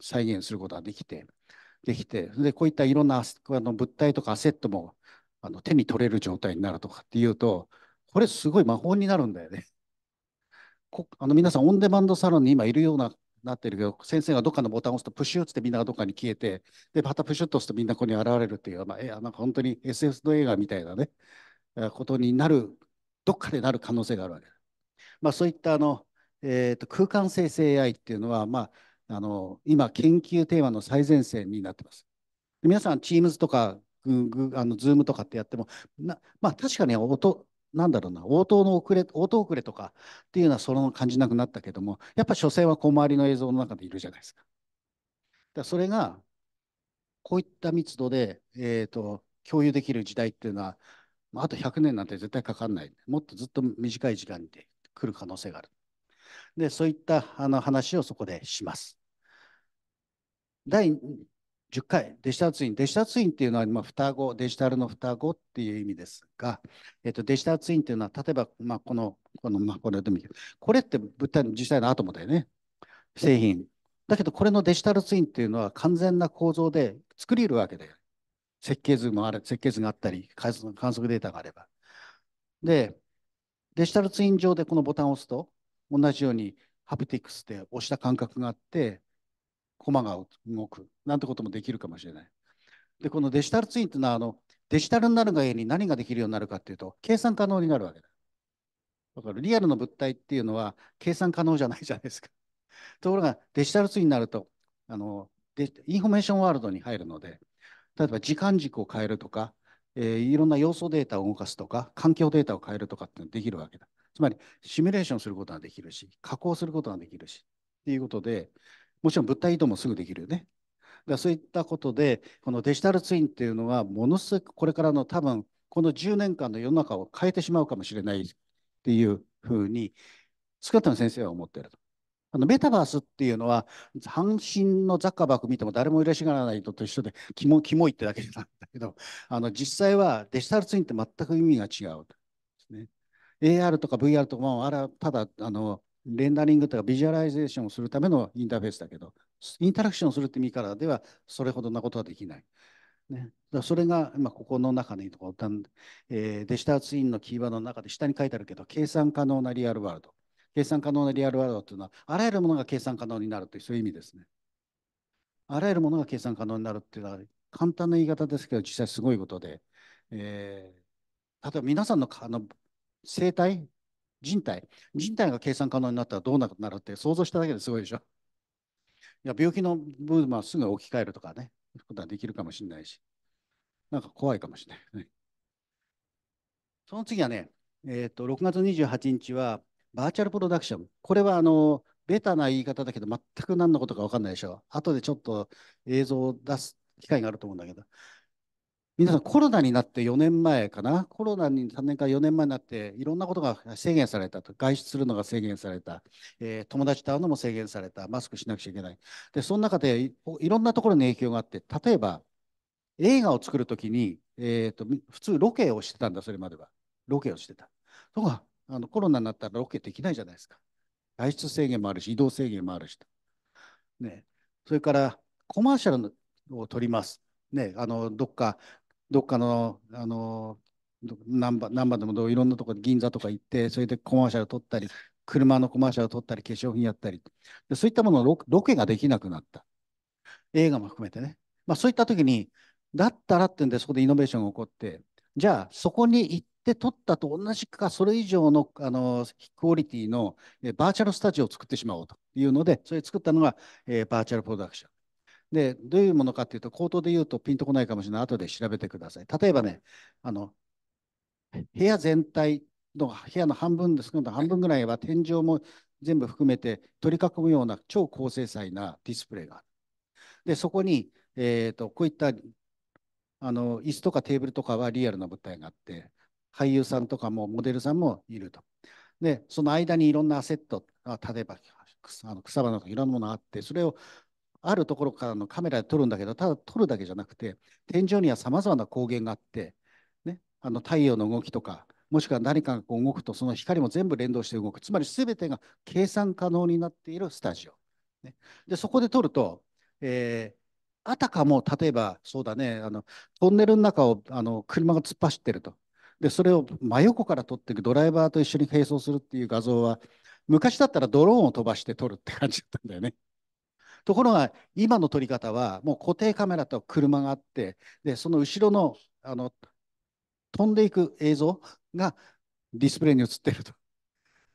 Speaker 1: 再現することができてできてでこういったいろんなあの物体とかアセットもあの手に取れる状態になるとかっていうと、これすごい魔法になるんだよね。こあの皆さん、オンデマンドサロンに今いるような、なってるけど、先生がどっかのボタンを押すと、プシューってみんながどっかに消えて、で、またプシュッと押すとみんなここに現れるっていう、まあ、えなんか本当に SS の映画みたいなね、ことになる、どっかでなる可能性があるわけです。まあ、そういったあの、えー、と空間生成 AI っていうのは、まあ、あの今、研究テーマの最前線になってます。皆さん、Teams とかうん、あの Zoom とかってやってもな、まあ、確かに音なんだろうな応答の遅れ応答遅れとかっていうのはその感じなくなったけどもやっぱ所詮は小回りの映像の中でいるじゃないですか。だそれがこういった密度で、えーと、共有できる時代っていうのは、まあ、あと100年なんて絶対かかんないもっとずっと短い時間で来る可能性がある。でそういったあの話をそこでします。第10回デジタルツイン。デジタルツインっていうのは、まあ、双子、デジタルの双子っていう意味ですが、えっと、デジタルツインっていうのは、例えば、まあ、この、この、まあ、これでもいいけど、これって物体の実際のアトムだよね。製品。だけど、これのデジタルツインっていうのは完全な構造で作れるわけだよ。設計図もある、設計図があったり、観測データがあれば。で、デジタルツイン上でこのボタンを押すと、同じようにハプティクスで押した感覚があって、コマが動くなんてこともできるかもしれない。で、このデジタルツインというのはあのデジタルになるがゆえに何ができるようになるかっていうと、計算可能になるわけだ。だからリアルの物体っていうのは計算可能じゃないじゃないですか。ところがデジタルツインになるとあのインフォメーションワールドに入るので、例えば時間軸を変えるとか、えー、いろんな要素データを動かすとか、環境データを変えるとかってできるわけだ。つまり、シミュレーションすることができるし、加工することができるし、っていうことで、もちろん物体移動もすぐできるよね。だそういったことで、このデジタルツインっていうのは、ものすごくこれからの多分、この10年間の世の中を変えてしまうかもしれないっていうふうに、少なッタの先生は思っていると。あのメタバースっていうのは、阪神のザッカーバック見ても誰も嬉しがらないのと一緒で、キモキモいってだけなんだけど、あの実際はデジタルツインって全く意味が違う、ね。AR とか VR とかも、あれはただあのレンダリングとかビジュアライゼーションをするためのインターフェースだけど、インタラクションするって意味からではそれほどなことはできない。ね、だそれがあ、ここの中にとか、えー、デジタルツインのキーワードの中で下に書いてあるけど、計算可能なリアルワールド。計算可能なリアルワールドというのは、あらゆるものが計算可能になるというそういう意味ですね。あらゆるものが計算可能になるっていうのは、簡単な言い方ですけど、実際すごいことで、えー、例えば皆さんのあの生体、人体。人体が計算可能になったらどうなるって想像しただけですごいでしょ。いや病気の部分はすぐ置き換えるとかね、そういうことはできるかもしれないし、なんか怖いかもしれない、ね。その次はね、えーと、6月28日はバーチャルプロダクション。これはあのベタな言い方だけど、全く何のことか分かんないでしょ。後でちょっと映像を出す機会があると思うんだけど、皆さんコロナになって4年前かな、コロナに3年か4年前になって、いろんなことが制限されたと、外出するのが制限された、えー、友達と会うのも制限された、マスクしなくちゃいけない。で、その中でいろんなところに影響があって、例えば映画を作るときに、普通ロケをしてたんだ、それまでは。ロケをしてた。とか、あのコロナになったらロケできないじゃないですか。外出制限もあるし、移動制限もあるし。ね、それからコマーシャルを撮ります。ね、あのどっかどっかの、あの、難波難波でもいろんなところ銀座とか行ってそれでコマーシャル撮ったり車のコマーシャルを撮ったり化粧品やったりそういったもののロケができなくなった映画も含めてね、まあ、そういった時にだったらってんでそこでイノベーションが起こってじゃあそこに行って撮ったと同じかそれ以上のあのクオリティのバーチャルスタジオを作ってしまおうというのでそれ作ったのが、えー、バーチャルプロダクションで、どういうものかというと、口頭で言うとピンとこないかもしれない。後で調べてください。例えばね、あの、部屋全体の部屋の半分ですけど、半分ぐらいは天井も全部含めて取り囲むような超高精細なディスプレイがある。で、そこに、えーと、とこういったあの椅子とかテーブルとかはリアルな物体があって、俳優さんとかもモデルさんもいると。で、その間にいろんなアセット、例えばあの草花とかいろんなものがあって、それをあるところからのカメラで撮るんだけど、ただ撮るだけじゃなくて、天井にはさまざまな光源があって、ね、あの太陽の動きとか、もしくは何かがこう動くと、その光も全部連動して動く。つまりすべてが計算可能になっているスタジオ。ね、で、そこで撮ると、えー、あたかも例えば、そうだね、あのトンネルの中をあの車が突っ走ってると。で、それを真横から撮っていくドライバーと一緒に並走するっていう画像は、昔だったらドローンを飛ばして撮るって感じだったんだよね。ところが今の撮り方はもう固定カメラと車があってでその後ろのあの飛んでいく映像がディスプレイに映ってると。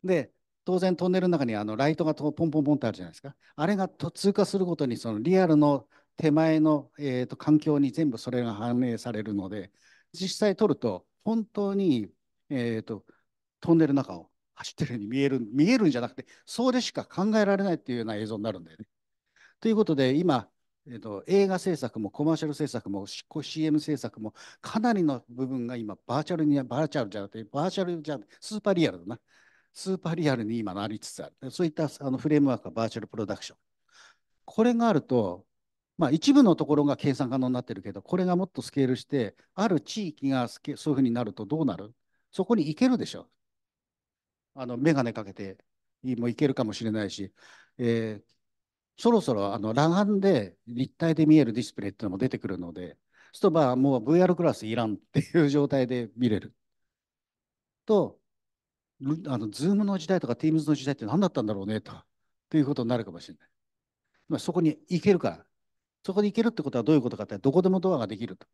Speaker 1: で当然トンネルの中にあのライトがポンポンポンってあるじゃないですか。あれが通過するごとにそのリアルの手前の、えー、と環境に全部それが反映されるので実際撮ると本当に、えーと、トンネルの中を走ってるように見える見えるんじゃなくてそうでしか考えられないっていうような映像になるんだよね。ということで、今、えっと、映画制作もコマーシャル制作も CM 制作もかなりの部分が今バーチャルにバーチャルじゃなくてバーチャルじゃスーパーリアルだなスーパーリアルに今なりつつあるそういったあのフレームワークがバーチャルプロダクションこれがあると、まあ、一部のところが計算可能になってるけどこれがもっとスケールしてある地域がそういうふうになるとどうなるそこに行けるでしょあの眼鏡かけても行けるかもしれないし、えー、そろそろあの裸眼で立体で見えるディスプレイっていうのも出てくるので、そうするともう VR クラスいらんっていう状態で見れる。と、あの Zoom の時代とか Teams の時代って何だったんだろうねとということになるかもしれない。まあ、そこに行けるから。そこに行けるってことはどういうことかってどこでもドアができると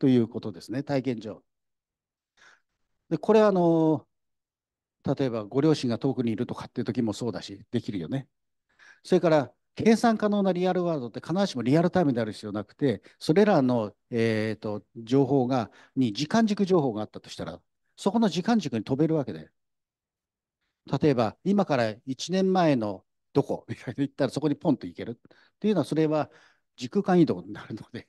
Speaker 1: ということですね、体験上。でこれはあの例えばご両親が遠くにいるとかっていう時もそうだし、できるよね。それから計算可能なリアルワールドって必ずしもリアルタイムである必要なくて、それらの、えーと、情報が、に時間軸情報があったとしたら、そこの時間軸に飛べるわけで。例えば、今から1年前のどこみたいな言ったらそこにポンと行けるっていうのは、それは時空間移動になるので、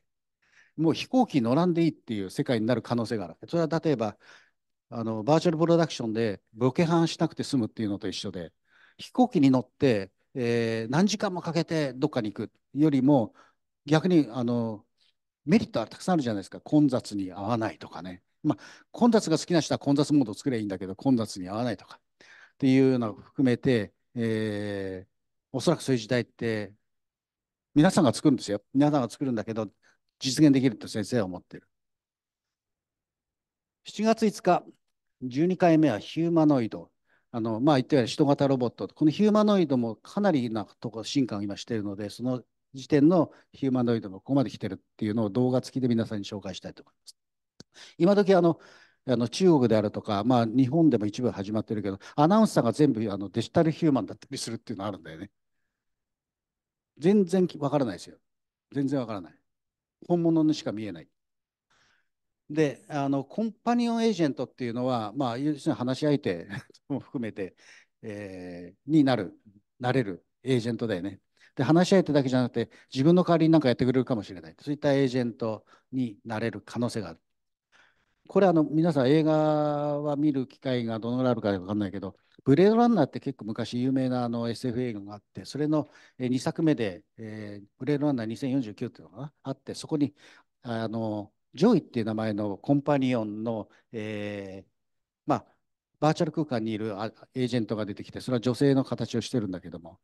Speaker 1: もう飛行機乗らんでいいっていう世界になる可能性がある。それは例えば、あのバーチャルプロダクションでボケハンしなくて済むっていうのと一緒で、飛行機に乗ってえー、何時間もかけてどっかに行くよりも逆にあのメリットはたくさんあるじゃないですか混雑に合わないとかね、まあ、混雑が好きな人は混雑モードを作ればいいんだけど混雑に合わないとかっていうのを含めて、えー、おそらくそういう時代って皆さんが作るんですよ皆さんが作るんだけど実現できると先生は思ってる7月5日12回目はヒューマノイドあのまあ、言っては人型ロボット、このヒューマノイドもかなりなとこ進化を今しているので、その時点のヒューマノイドもここまで来てるっていうのを動画付きで皆さんに紹介したいと思います。今時あのあの中国であるとか、まあ、日本でも一部始まってるけど、アナウンサーが全部あのデジタルヒューマンだったりするっていうのあるんだよね。全然わからないですよ。全然わからない。本物にしか見えない。であのコンパニオンエージェントっていうのは、まあ、要するに話し相手 も含めて、えー、になるなれるエージェントだよね。で話し相手だけじゃなくて自分の代わりに何かやってくれるかもしれないそういったエージェントになれる可能性がある。これあの皆さん映画は見る機会がどのぐらいあるか分かんないけど「ブレードランナー」って結構昔有名なあの SF 映画があってそれの2作目で「えー、ブレードランナー2049」っていうのがあってそこにあのジョイっていう名前のコンパニオンの、えー、まあ、バーチャル空間にいるエージェントが出てきて、それは女性の形をしてるんだけども、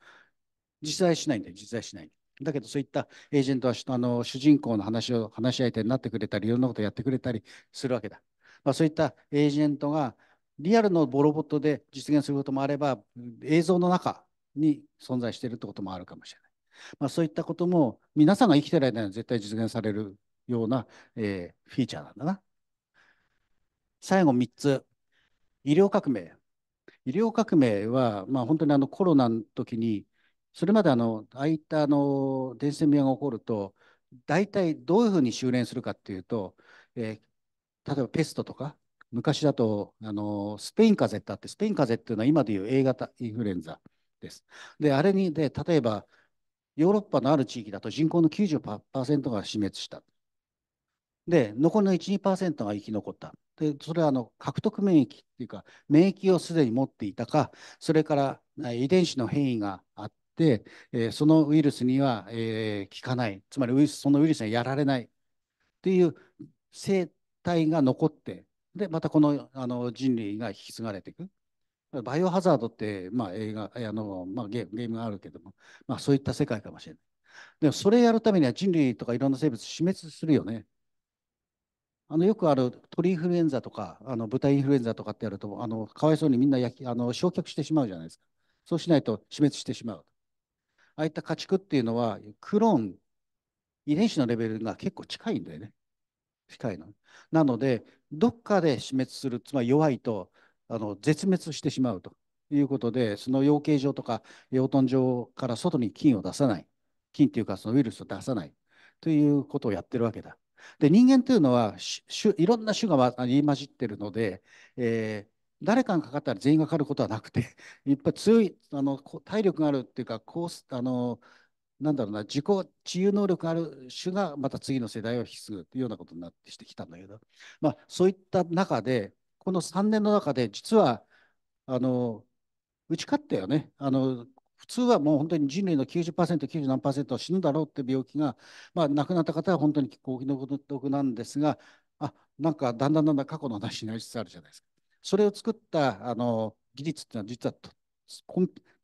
Speaker 1: 実在しないんだよ、実在しない。だけど、そういったエージェントはあの主人公の話を話し相手になってくれたり、いろんなことをやってくれたりするわけだ。まあ、そういったエージェントがリアルのボロボットで実現することもあれば、映像の中に存在しているってこともあるかもしれない。まあ、そういったことも皆さんが生きてる間には絶対実現されるような、えー、フィーチャーなんだな。最後3つ。医療革命。医療革命は、まあ、本当にあのコロナの時に、それまであの、ああいったあの伝染病が起こると、大体どういうふうに修練するかっていうと、えー、例えばペストとか、昔だとあのスペイン風邪ってあって、スペイン風邪っていうのは今でいう A 型インフルエンザです。で、あれにで、例えばヨーロッパのある地域だと人口の90%が死滅した。で、残りの1、2%が生き残った。で、それはあの獲得免疫っていうか、免疫をすでに持っていたか、それから遺伝子の変異があって、えそのウイルスには、え効かない、つまりウイルスそのウイルスにはやられないっていう生態が残って、で、またこのあの人類が引き継がれていく。バイオハザードって、まあ、映画あの、まあゲ、ゲームがあるけども、まあ、そういった世界かもしれない。でもそれやるためには人類とかいろんな生物死滅するよね。あのよくある鳥インフルエンザとかあの豚インフルエンザとかってやるとあのかわいそうにみんな焼きあの焼却してしまうじゃないですかそうしないと死滅してしまうああいった家畜っていうのはクローン遺伝子のレベルが結構近いんだよね近いのなのでどっかで死滅するつまり弱いとあの絶滅してしまうということでその養鶏場とか養豚場から外に菌を出さない菌っていうかそのウイルスを出さないということをやってるわけだで人間というのはいろんな種が言い混じってるので、えー、誰かがかかったら全員がかかることはなくてい っぱい強いあの体力があるっていうかこうあのなんだろうな自己治癒能力がある種がまた次の世代を引き継ぐというようなことになってしてきたんだけど、まあ、そういった中でこの3年の中で実はあの打ち勝ったよねあの普通はもう本当に人類の90%、90何パーセントは死ぬだろうって病気が、まあ、亡くなった方は本当に高気のごなんですが、あなんかだんだんだんだん過去の話になりつつあるじゃないですか。それを作ったあの技術っていうのは実は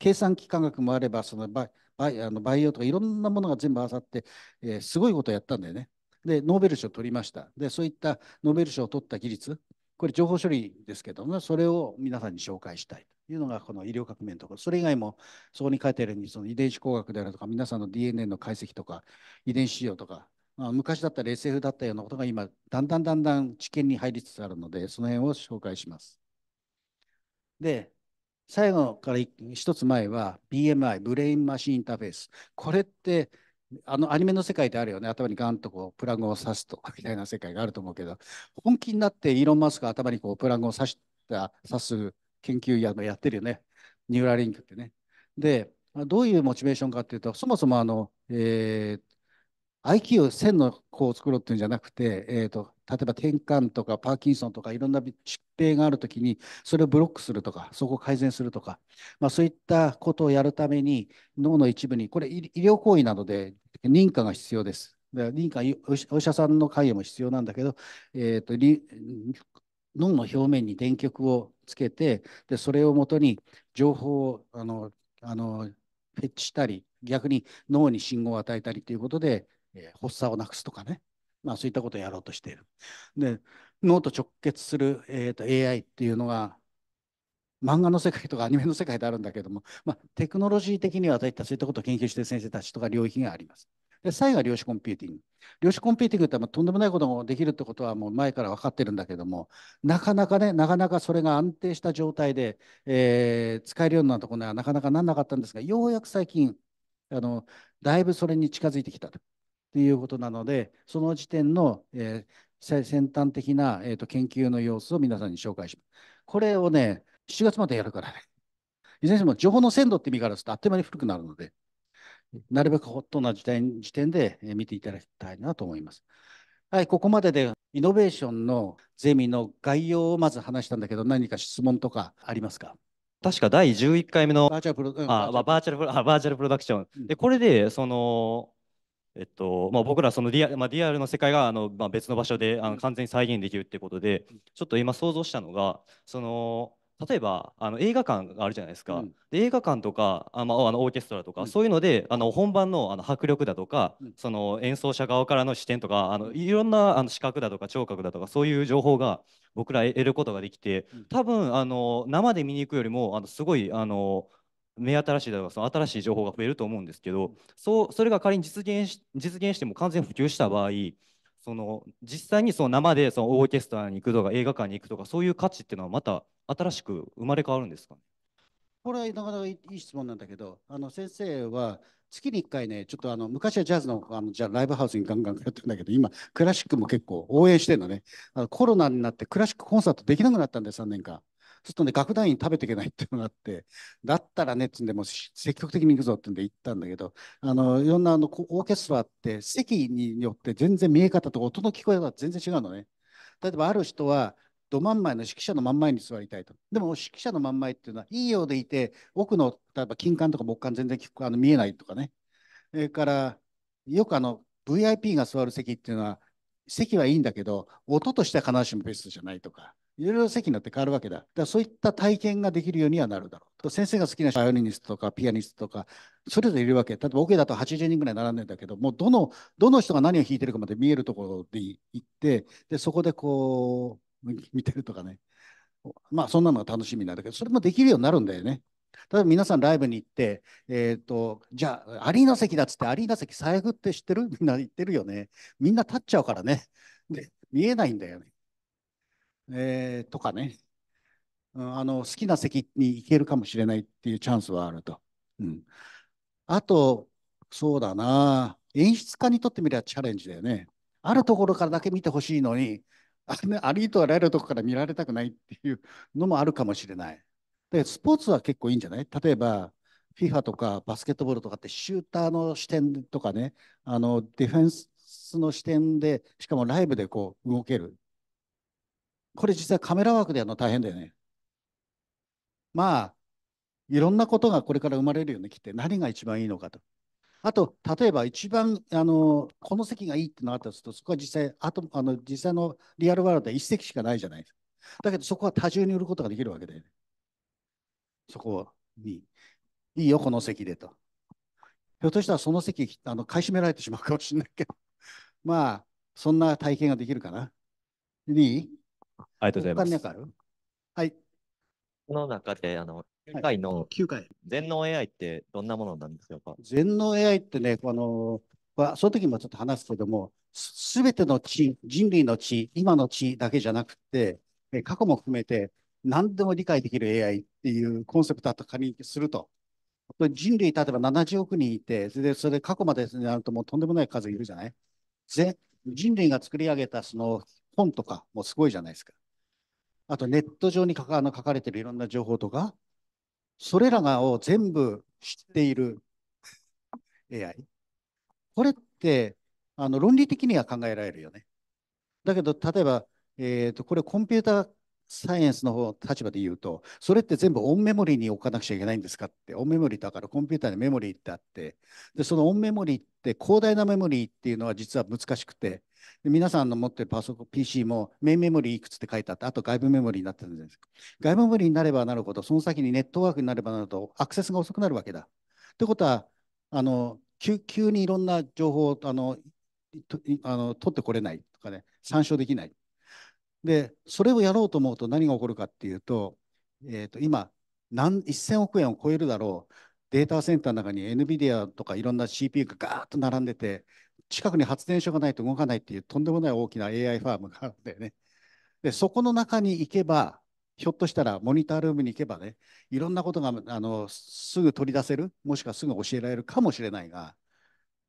Speaker 1: 計算機科学もあればそのバイバイあの培養とかいろんなものが全部合わさって、えー、すごいことをやったんだよね。でノーベル賞を取りました。でそういったノーベル賞を取った技術これ情報処理ですけども、それを皆さんに紹介したいというのがこの医療革命のところ。それ以外もそこに書いてあるようにその遺伝子工学であるとか、皆さんの DNA の解析とか、遺伝子使用とか、まあ、昔だったら SF だったようなことが今、だんだんだんだん知見に入りつつあるので、その辺を紹介します。で、最後から一つ前は BMI、ブレインマシンインターフェース。これってあのアニメの世界ってあるよね頭にガンとこうプラグを刺すと みたいな世界があると思うけど本気になってイーロン・マスクが頭にこうプラグを刺した刺す研究ややってるよねニューラリンクってね。でどういうモチベーションかっていうとそもそもあの、えー、IQ1000 の子を作ろうっていうんじゃなくて、えーと例えば転換とかパーキンソンとかいろんな疾病があるときにそれをブロックするとかそこを改善するとか、まあ、そういったことをやるために脳の一部にこれ医療行為なので認可が必要です。認可お医者さんの関与も必要なんだけど、えーと、と脳の表面に電極をつけてでそれをもとに情報をあのあのフェッチしたり逆に脳に信号を与えたりということで、えー、発作をなくすとかねまあ、そういったことをやろうとしている。で脳と直結する、えーと、AI っていうのが漫画の世界とか アニメの世界であるんだけども、まあ、テクノロジー的にはそういったそういったことを研究している先生たちとか領域があります。で最後は量子コンピューティング。量子コンピューティングってまあとんでもないこともできるってことはもう前から分かってるんだけども、なかなかね、なかなかそれが安定した状態で、えー、使えるようなところにはなかなかなんなかったんですが、ようやく最近、あのだいぶそれに近づいてきたと。ということなので、その時点の、えー、先端的な、えーと、研究の様子を皆さんに紹介します。これをね、7月までやるからね。いずれにしても情報の鮮度って見からするとあっという間に古くなるので、なるべくホットな時点時点で見ていただきたいなと思います。はい、ここまででイノベーションのゼミの概要をまず話したんだけど、何か質問とかありますか確か第11回目のバーチャルプロダクション。で、これで、その、えっとまあ、僕らそのリア,、まあ、リアルの世界があの、まあ、別の場所であの完全に再現できるってことでちょっと今想像したのがその例えばあの映画館があるじゃないですか、うん、で映画館とかあ、まあ、あのオーケストラとか、そういうのであの本番のあの迫力だとか、うん、その演奏者側からの視点とかあのいろんなあの視覚だとか聴覚だとかそういう情報が僕ら得ることができて多分あの生で見に行くよりもあのすごいあの目新しいだとかその新しい情報が増えると思うんですけどそうそれが仮に実現し実現しても完全普及した場合その実際にその生でそのオーケストラに行くとか映画館に行くとかそういう価値っていうのはまた新しく生まれ変わるんですかこれはなかなかいい質問なんだけどあの先生は月に1回ねちょっとあの昔はジャズのあのじゃライブハウスにガンガンやってるんだけど今クラシックも結構応援してるのねあのコロナになってクラシックコンサートできなくなったんで3年間ちょするとね、楽団員食べていけないっていうのがあって、だったらねっつんで、もう積極的に行くぞってんで行ったんだけど、あの、いろんなあのオーケストラって席によって全然見え方と音の聞こえ方が全然違うのね。例えばある人は、ど真ん前の指揮者の真ん前に座りたいと。でも指揮者の真ん前っていうのは、いいようでいて、奥の例えば金管とか木管全然あの見えないとかね。それから、よくあの VIP が座る席っていうのは、席はいいんだけど、音としては必ずしもベストじゃないとか。いろいろ席になって変わるわけだ。だからそういった体験ができるようにはなるだろう。先生が好きなバイオリニストとかピアニストとか、それぞれいるわけ。例えばオ、ケだと80人ぐらい並んでんだけど、もうどの、どの人が何を弾いてるかまで見えるところで行って、で、そこでこう、見てるとかね。まあ、そんなのが楽しみなんだけど、それもできるようになるんだよね。例えば皆さんライブに行って、えっ、ー、と、じゃあ、アリーナ席だっつって、アリーナ席最悪って知ってるみんな言ってるよね。みんな立っちゃうからね。で、見えないんだよね。えー、とかね、うん、あの好きな席に行けるかもしれないっていうチャンスはあると。うん、あと、そうだな、演出家にとってみればチャレンジだよね。あるところからだけ見てほしいのに、ありとあらゆるところから見られたくないっていうのもあるかもしれない。で、スポーツは結構いいんじゃない例えば、FIFA とかバスケットボールとかってシューターの視点とかね、あのディフェンスの視点で、しかもライブでこう動けるこれ実はカメラワークでやるの大変だよね。まあ、いろんなことがこれから生まれるよね、きって。何が一番いいのかと。あと、例えば一番あのこの席がいいってのがあったとすると、そこは実際あとあの実際のリアルワールドは1席しかないじゃないですか。だけど、そこは多重に売ることができるわけで、ね、そこに、いいよ、この席でと。ひょっとしたらその席あの買い占められてしまうかもしれないけど、まあ、そんな体験ができるかな。ありがとうございます。はい。この中で、あの、9回の、9回。全能 AI ってどんなものなんですか全能 AI ってね、あの、は、その時もちょっと話すけども、すべての地、人類の地、今の地だけじゃなくて、過去も含めて、何でも理解できる AI っていうコンセプトだと仮にすると。人類、例えば70億人いて、それで、それ過去までになるともうとんでもない数いるじゃない人類が作り上げたその本とかもすごいじゃないですか。あとネット上に書かの書かれてるいろんな情報とか、それらがを全部知っている AI。これってあの論理的には考えられるよね。だけど、例えば、えーとこれコンピューターサイエンスの方立場で言うと、それって全部オンメモリーに置かなくちゃいけないんですかって、オンメモリーだからコンピューターにメモリーってあって、でそのオンメモリーって広大なメモリーっていうのは実は難しくて、皆さんの持ってるパソコン、PC もメインメモリーいくつって書いてあって、あと外部メモリーになってるんです。外部メモリーになればなるほど、その先にネットワークになればなるとアクセスが遅くなるわけだ。ってことは、あの急急にいろんな情報をあのあの取ってこれないとかね、参照できない。で、それをやろうと思うと何が起こるかっていうと、えー、と今何、1000億円を超えるだろう、データセンターの中に NVIDIA とかいろんな CPU がガーッと並んでて、近くに発電所がないと動かないっていうとんでもない大きな AI ファームがあるんだよね。で、そこの中に行けば、ひょっとしたらモニタールームに行けばね、いろんなことがあのすぐ取り出せる、もしくはすぐ教えられるかもしれないが、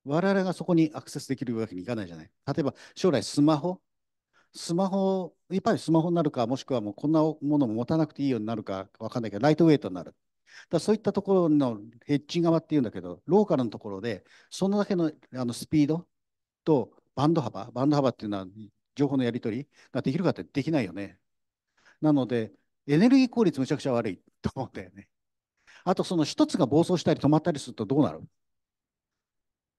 Speaker 1: 我々がそこにアクセスできるわけにいかないじゃない。例えば将来スマホ、スマホ、いっぱいスマホになるか、もしくはもうこんなものも持たなくていいようになるか分かんないけど、ライトウェイトになる。だそういったところのヘッジ側っていうんだけど、ローカルのところで、そのだけのあのスピードとバンド幅、バンド幅っていうのは情報のやり取りができるかってできないよね。なので、エネルギー効率むちゃくちゃ悪いと思うんだよね。あと、その一つが暴走したり止まったりするとどうなる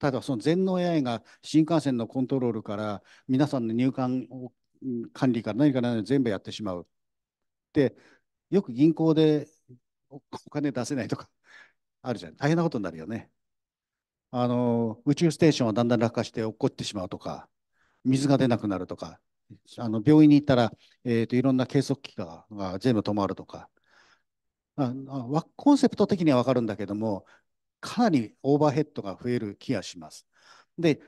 Speaker 1: 例えばその全農 AI が新幹線のコントロールから皆さんの入管を管理から何から何全部やってしまう。で、よく銀行でお金出せないとかあるじゃん。大変なことになるよね。あの、宇宙ステーションはだんだん落下して落っこってしまうとか、水が出なくなるとか、あの病院に行ったら、えーと、いろんな計測器がが全部止まるとかああ、コンセプト的には分かるんだけども、かなりオーバーヘッドが増える気がします。で、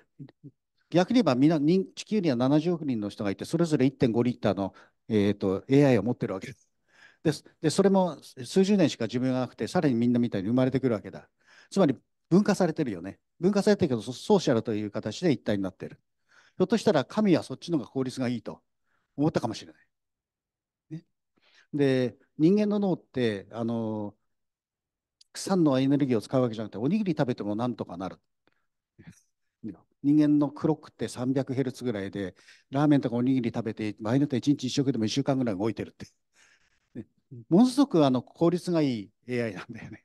Speaker 1: 逆に言えばみんな地球には70億人の人がいてそれぞれ1.5リッターの、えーと、AI を持ってるわけです。ですでそれも数十年しか寿命がなくてさらにみんなみたいに生まれてくるわけだ。つまり分化されてるよね。分化されてるけどソーシャルという形で一体になってる。ひょっとしたら神はそっちの方が効率がいいと思ったかもしれない。ね、で人間の脳ってあの酸のエネルギーを使うわけじゃなくておにぎり食べてもなんとかなる。人間のクロックって300ヘルツぐらいで、ラーメンとかおにぎり食べて、場合によっては1日1食でも1週間ぐらい動いてるって。ね、ものすごくあの効率がいい AI なんだよね。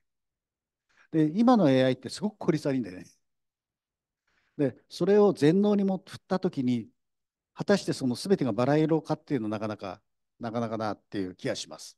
Speaker 1: で、今の AI ってすごく効率がいいんだよね。で、それを全能にも振った時に、果たしてその全てがバラ色かっていうのなかなか、なかなかなっていう気がします。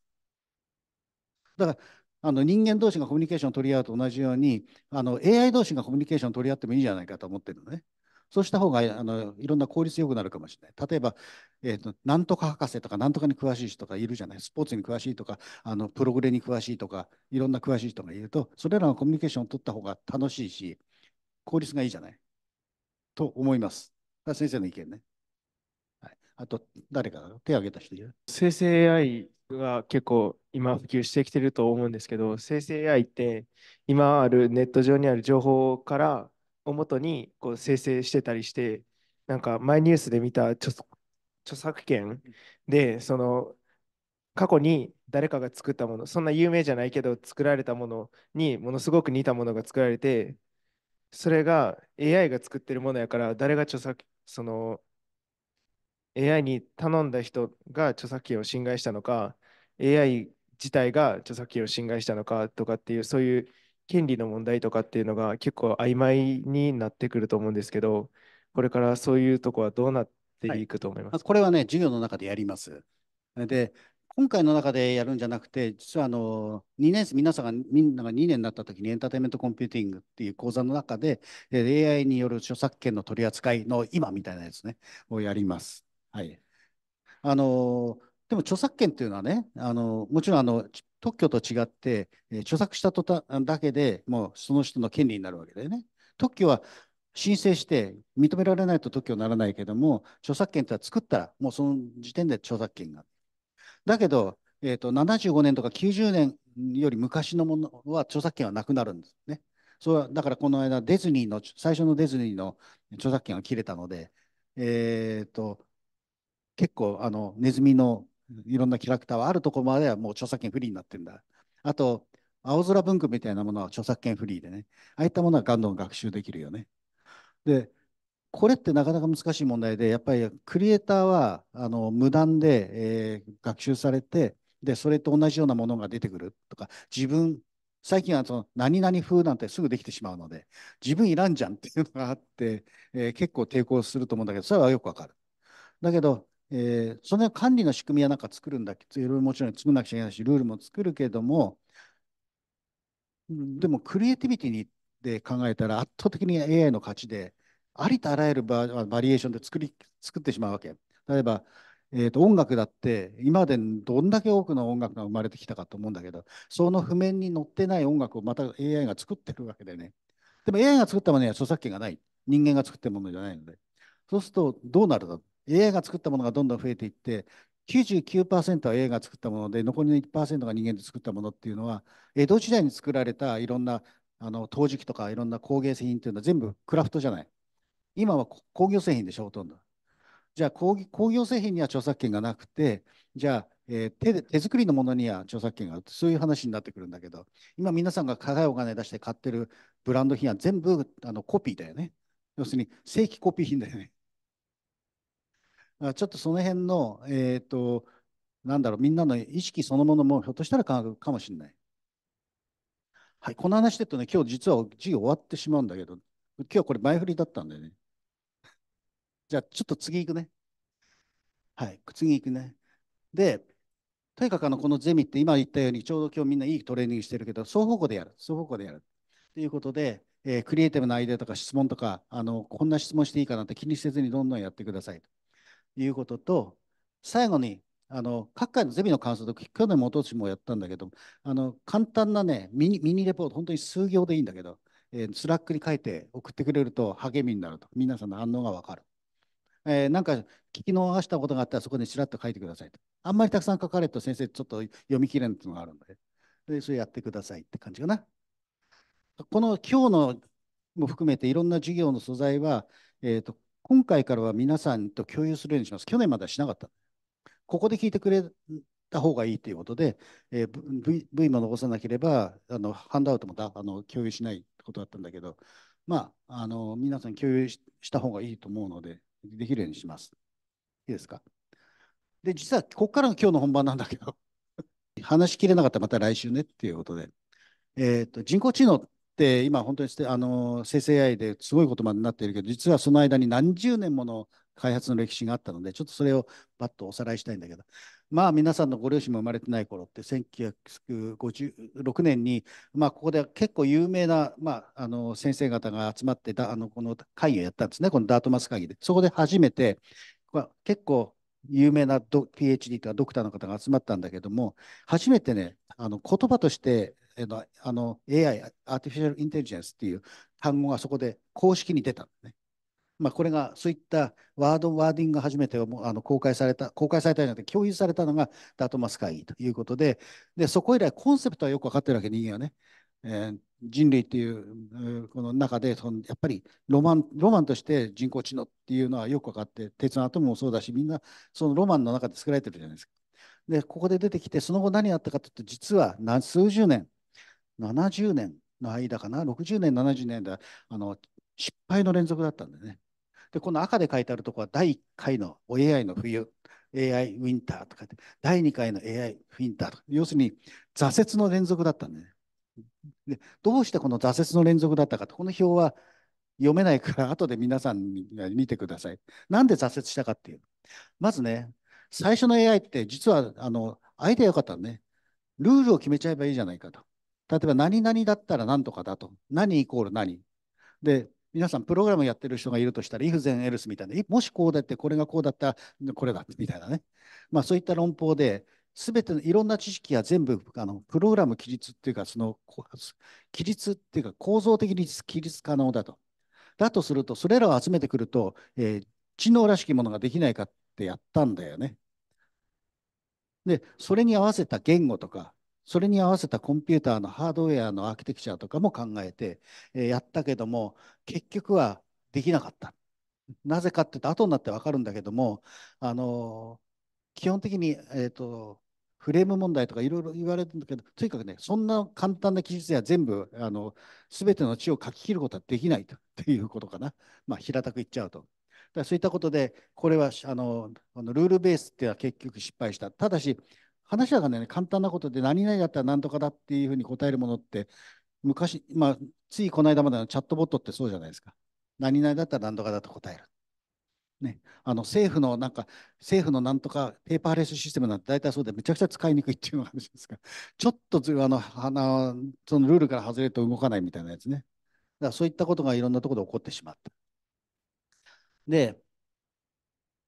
Speaker 1: だから、あの人間同士がコミュニケーションを取り合うと同じようにあの AI 同士がコミュニケーションを取り合ってもいいんじゃないかと思ってるのね。そうした方があのいろんな効率よくなるかもしれない。例えば、えーと、なんとか博士とか、なんとかに詳しい人がいるじゃない、スポーツに詳しいとか、あのプログレに詳しいとか、いろんな詳しい人がいると、それらのコミュニケーションを取った方が楽しいし、効率がいいじゃない。と思います。先生の意見ね。はい、あと、誰か手を挙げた人いる生成 AI が結構今普及してきてると思うんですけど生成 AI って今あるネット上にある情報からをもとにこう生成してたりしてなんか前ニュースで見た著作権でその過去に誰かが作ったものそんな有名じゃないけど作られたものにものすごく似たものが作られてそれが AI が作ってるものやから誰が著作その AI に頼んだ人が著作権を侵害したのか AI 自体が著作権を侵害したのかとかっていうそういう権利の問題とかっていうのが結構曖昧になってくると思うんですけどこれからそういうとこはどうなっていくと思います、はい、これはね授業の中でやります。で今回の中でやるんじゃなくて、実はあの2年皆さんがみんなが2年になった時にエンターテインメントコンピューティングっていう講座の中で AI による著作権の取り扱いの今みたいなやつねをやります。はい、あのでも著作権っていうのはね、あのもちろんあの特許と違って、えー、著作したとただけでもうその人の権利になるわけだよね。特許は申請して認められないと特許にならないけども、著作権っては作ったらもうその時点で著作権が。だけど、えーと、75年とか90年より昔のものは著作権はなくなるんですね。そうだからこの間ディズニーの最初のディズニーの著作権が切れたので、えーと結構あのネズミのいろんなキャラクターはあるところまではもう著作権フリーになってんだ。あと、青空文句みたいなものは著作権フリーでね、ああいったものはガンドン学習できるよね。で、これってなかなか難しい問題で、やっぱりクリエイターはあの無断で、えー、学習されて、で、それと同じようなものが出てくるとか、自分、最近はその何々風なんてすぐできてしまうので、自分いらんじゃんっていうのがあって、えー、結構抵抗すると思うんだけど、それはよくわかる。だけど、えー、その管理の仕組みはなんか作るんだけど、いろいろもちろん作らなくちゃいけないし、ルールも作るけども、でもクリエイティビティにで考えたら圧倒的に AI の価値で、ありとあらゆるババリエーションで作り作ってしまうわけ。例えば、えーと、音楽だって今までどんだけ多くの音楽が生まれてきたかと思うんだけどその譜面に載ってない音楽をまた AI が作ってるわけだよねでも AI が作ったものには著作権がない人間が作っるものじゃないのでそうするとどうなるだ AI が作ったものがどんどん増えていって99%は AI が作ったもので残りの1%が人間で作ったものっていうのは江戸時代に作られたいろんなあの陶磁器とかいろんな工芸製品っていうのは全部クラフトじゃない今は工業製品でしょほとんどじゃあ工業製品には著作権がなくてじゃあ、えー、手で手作りのものには著作権があるそういう話になってくるんだけど今皆さんが高いお金出して買ってるブランド品は全部あのコピーだよね要するに正規コピー品だよねちょっとその辺の、えっ、ー、と、なんだろう、みんなの意識そのものもひょっとしたら科るかもしれない。はい、この話でとね、今日実は授業終わってしまうんだけど、今日これ前振りだったんだよね。じゃあちょっと次行くね。はい、次行くね。で、とにかくあのこのゼミって今言ったように、ちょうど今日みんないいトレーニングしてるけど、双方向でやる。双方向でやる。ということで、えー、クリエイティブなアイデアとか質問とか、あのこんな質問していいかなって気にせずにどんどんやってくださいと。いうことと、最後に、あの各界のゼミの感想と去年もおととしもやったんだけどあの簡単なねミニミニレポート本当に数行でいいんだけど、えー、スラックに書いて送ってくれると励みになると皆さんの反応が分かる、えー、なんか聞き逃したことがあったらそこでちらっと書いてくださいとあんまりたくさん書かれると先生ちょっと読みきれんっいうのがあるのででそれやってくださいって感じかなこの今日のも含めていろんな授業の素材は、えーと今回からは皆さんと共有するようにします。去年まではしなかった。ここで聞いてくれた方がいいということで、えー、v, v も残さなければ、あのハンドアウトもだあの共有しないことだったんだけど、まあ、あの皆さん共有した方がいいと思うので、できるようにします。いいですかで、実はここからの今日の本番なんだけど、話しきれなかったらまた来週ねっていうことで、えーと人工知能、今本当にあの生成 AI ですごいことまでなっているけど、実はその間に何十年もの開発の歴史があったので、ちょっとそれをパッとおさらいしたいんだけど、まあ皆さんのご両親も生まれてない頃って、1956年に、まあここで結構有名な、まあ、あの先生方が集まってだ、あのこの会議をやったんですね、このダートマス会議で。そこで初めて、結構有名な PhD とかドクターの方が集まったんだけども、初めてね、あの言葉としてえのあの AI、アーティフィシャルインテリジェンスっていう単語がそこで公式に出たんですね。まあ、これがそういったワード、ワーディングが初めてあの公開された、公開されたじゃなくて共有されたのがダートマス会議ということで、でそこ以来コンセプトはよく分かってるわけ、人間はね。えー、人類っていうこの中でそのやっぱりロマンロマンとして人工知能っていうのはよく分かって鉄のアトムもそうだしみんなそのロマンの中で作られてるじゃないですか。でここで出てきてその後何があったかというと実は何数十年70年の間かな、60年、70年であの失敗の連続だったんでね。で、この赤で書いてあるとこは第1回の AI の冬、AI ウィンターとかって、第2回の AI ウィンターとか、要するに挫折の連続だったんでね。でどうしてこの挫折の連続だったかと、この表は読めないから、後で皆さんに見てください。なんで挫折したかっていう。まずね、最初の AI って実はあのアイデアよかったね。ルールを決めちゃえばいいじゃないかと。例えば何々だったら何とかだと。何イコール何。で、皆さん、プログラムやってる人がいるとしたら、if then else みたいな、もしこうだって、これがこうだったら、これだみたいなね。まあ、そういった論法で、すべてのいろんな知識が全部、あのプログラム規律っていうか、その規律っていうか、構造的に規律可能だと。だとすると、それらを集めてくると、えー、知能らしきものができないかってやったんだよね。で、それに合わせた言語とか、それに合わせたコンピューターのハードウェアのアーキテクチャとかも考えて、えやったけども、結局はできなかった。なぜかって言うと、後になってわかるんだけども、あの基本的に、えーと、フレーム問題とかいろいろ言われてるんだけど、とにかくね、そんな簡単な記述では全部、あの全ての地を書き切ることはできないということかな。まあ、平たく言っちゃうと。だそういったことで、これはあのルールベースっては結局失敗した。ただし、話はね、簡単なことで、何々だったら何とかだっていうふうに答えるものって、昔、まあ、ついこの間までのチャットボットってそうじゃないですか。何々だったら何とかだと答える。ね、あの政府のなんか、政府のなんとかペーパーレスシステムなんて大体そうで、めちゃくちゃ使いにくいっていうのが話ですが、ちょっとあのあのそのルールから外れると動かないみたいなやつね。だからそういったことがいろんなところで起こってしまった。で、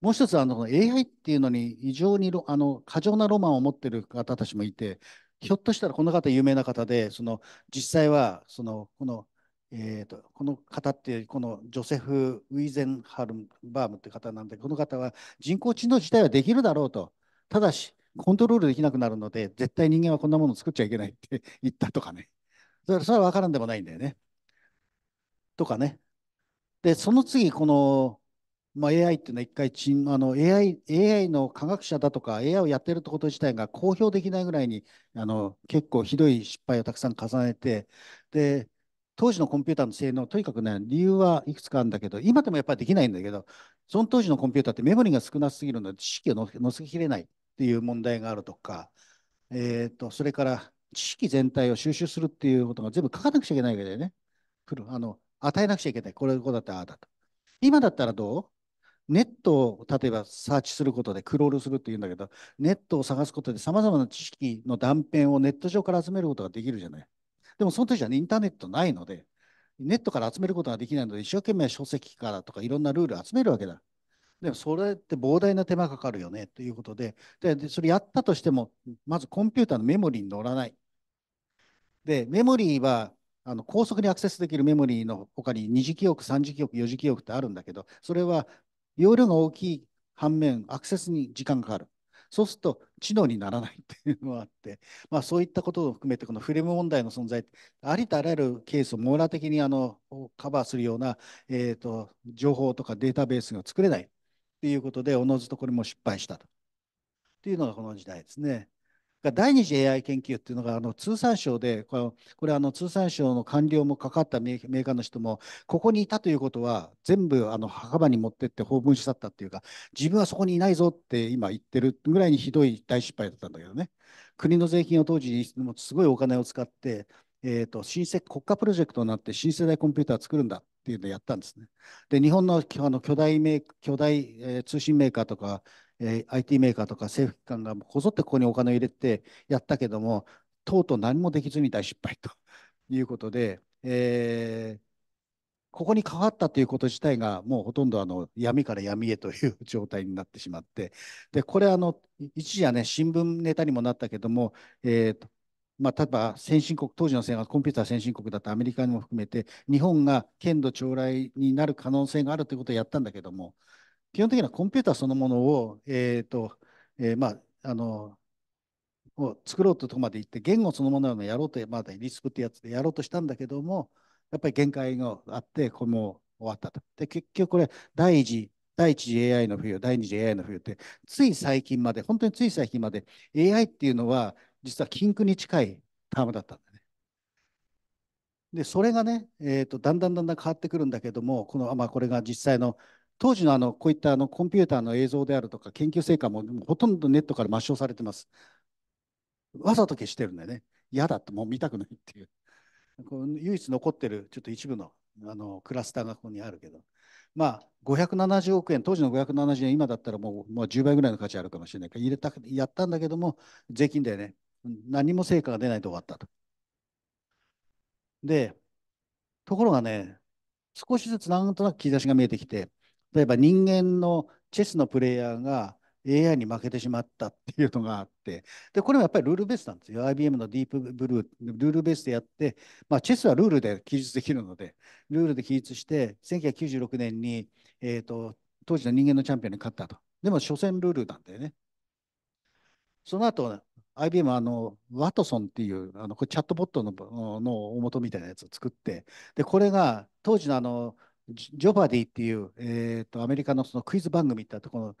Speaker 1: もう一つあの AI っていうのに異常にあの過剰なロマンを持ってる方たちもいてひょっとしたらこの方有名な方でその実際はそのこの,、えーと、この方ってこのジョセフ・ウィゼンハルバームって方なんでこの方は人工知能自体はできるだろうとただしコントロールできなくなるので絶対人間はこんなもの作っちゃいけないって言ったとかねそれそれは分からんでもないんだよねとかねでその次このまあ、AI っていうのは一回ちんあの AI, AI の科学者だとか AI をやってるってこと自体が公表できないぐらいにあの結構ひどい失敗をたくさん重ねてで当時のコンピューターの性能とにかくね理由はいくつかあるんだけど今でもやっぱりできないんだけどその当時のコンピューターってメモリが少なすぎるので知識をのせきれないっていう問題があるとか、えーと、それから知識全体を収集するっていうことが全部書かなくちゃいけないわけだよね。あの与えなくちゃいけない。これこうだったああだと。今だったらどうネットを例えばサーチすることでクロールするっていうんだけど、ネットを探すことでさまざまな知識の断片をネット上から集めることができるじゃない。でもその時は、ね、インターネットないので、ネットから集めることができないので、一生懸命書籍からとかいろんなルール集めるわけだ。でもそれって膨大な手間かかるよねということで、でそれやったとしても、まずコンピューターのメモリーに乗らない。で、メモリーはあの高速にアクセスできるメモリーの他に2次記憶、3次記憶、4次記憶ってあるんだけど、それは容量が大きい反面、アクセスに時間がかかる。そうすると知能にならないっていうのもあって、まあ、そういったことを含めてこのフレーム問題の存在ありとあらゆるケースを網羅的にあのカバーするような、えーと、情報とかデータベースが作れないということでおのずとこれも失敗したというのがこの時代ですね。が第二次 AI 研究っていうのがあの通産省でこれこれあの通産省の官僚も関わったメーカーの人もここにいたということは全部あの墓場に持ってって訪問しったっていうか自分はそこにいないぞって今言ってるぐらいにひどい大失敗だったんだけどね国の税金を当時にすごいお金を使ってえーと、と新世国家プロジェクトになって新世代コンピューター作るんだっていうのをやったんですね。で日本のあの巨大メー巨大、えー、通信メーカーとかえ IT メーカーとか政府機関がこぞってここにお金を入れてやったけども、とうとう何もできずに大失敗と いうことで、えー、ここに関わったということ自体が、もうほとんどあの闇から闇へという状態になってしまって、でこれあの、一時は、ね、新聞ネタにもなったけども、えーとまあ、例えば先進国、当時のコンピューター先進国だったアメリカにも含めて、日本が剣道将来になる可能性があるということをやったんだけども、基本的にはコンピューターそのものを、えーとえー、まあ、あのを作ろうというところまで行って言語そのものをやろうとまだリスクってやつでやろうとしたんだけどもやっぱり限界があってこれも終わったと。で結局これ第一次第一次 AI の冬第二次 AI の冬ってつい最近まで本当につい最近まで AI っていうのは実は禁句に近いタームだったんだね。でそれがね、えーと、とだんだんだんだん変わってくるんだけどもこの、まあ、これが実際の当時のあのこういったあのコンピューターの映像であるとか研究成果もほとんどネットから抹消されてます。わざと消してるんだよね。嫌だともう見たくないっていう。この唯一残ってるちょっと一部のあのクラスターがここにあるけど。まあ、570億円、当時の570円、今だったらもうもう10倍ぐらいの価値あるかもしれないから入れた、やったんだけども、税金でね、何も成果が出ないで終わったと。で、ところがね、少しずつなんとなく兆しが見えてきて、例えば人間のチェスのプレイヤーが AI に負けてしまったっていうのがあって、で、これもやっぱりルールベースなんですよ。IBM のディープブルー、ルールベースでやって、まあ、チェスはルールで記述できるので、ルールで記述して、1996年に、えっ、ー、と、当時の人間のチャンピオンに勝ったと。でも、所詮ルールなんだよね。その後、IBM あの、ワトソンっていう、あの、これチャットボットの、の大元みたいなやつを作って、で、これが、当時のあの、ジョバディっていう、えーと、アメリカのそのクイズ番組ってところ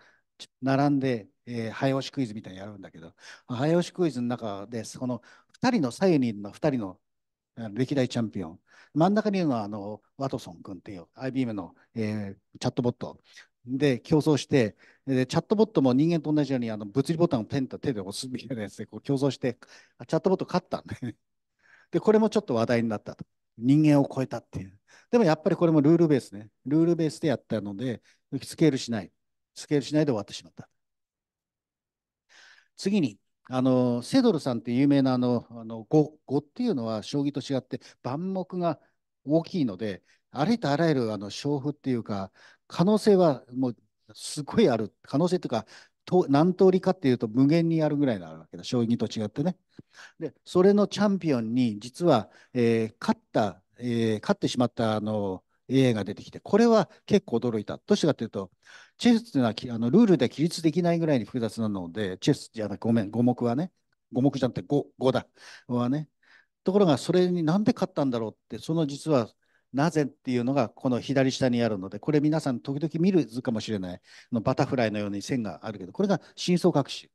Speaker 1: 並んで、えー、早押しクイズみたいにやるんだけど早押しクイズの中でその2人の左右にいるのは2人の歴代チャンピオン真ん中にいるのはあのワトソン君っていう IBM の、えー、チャットボットで競争してでチャットボットも人間と同じようにあの物理ボタンをペンと手で押すみたいなやつでこう競争してチャットボット勝ったんででこれもちょっと話題になったと人間を超えたっていう。でもやっぱりこれもルールベースね。ルールベースでやったので、スケールしない。スケールしないで終わってしまった。次に、あのセドルさんって有名なあのあの語語っていうのは将棋と違って盤目が大きいのでありとあらゆるあの勝負っていうか可能性はもうすごいある可能性っていうかと何通りかっていうと無限にあるぐらいなわけだ将棋と違ってね。でそれのチャンピオンに実は、えー、勝ったえー、勝ってしまったあの AI が出てきて、これは結構驚いた。どうしてかというと、チェスというのはあのルールで起立できないぐらいに複雑なので、チェスじゃなく、ごめん、5目はね、5目じゃなくて 5, 5だ、はね。ところが、それになんで勝ったんだろうって、その実はなぜっていうのがこの左下にあるので、これ皆さん時々見る図かもしれない、のバタフライのように線があるけど、これが深層学習。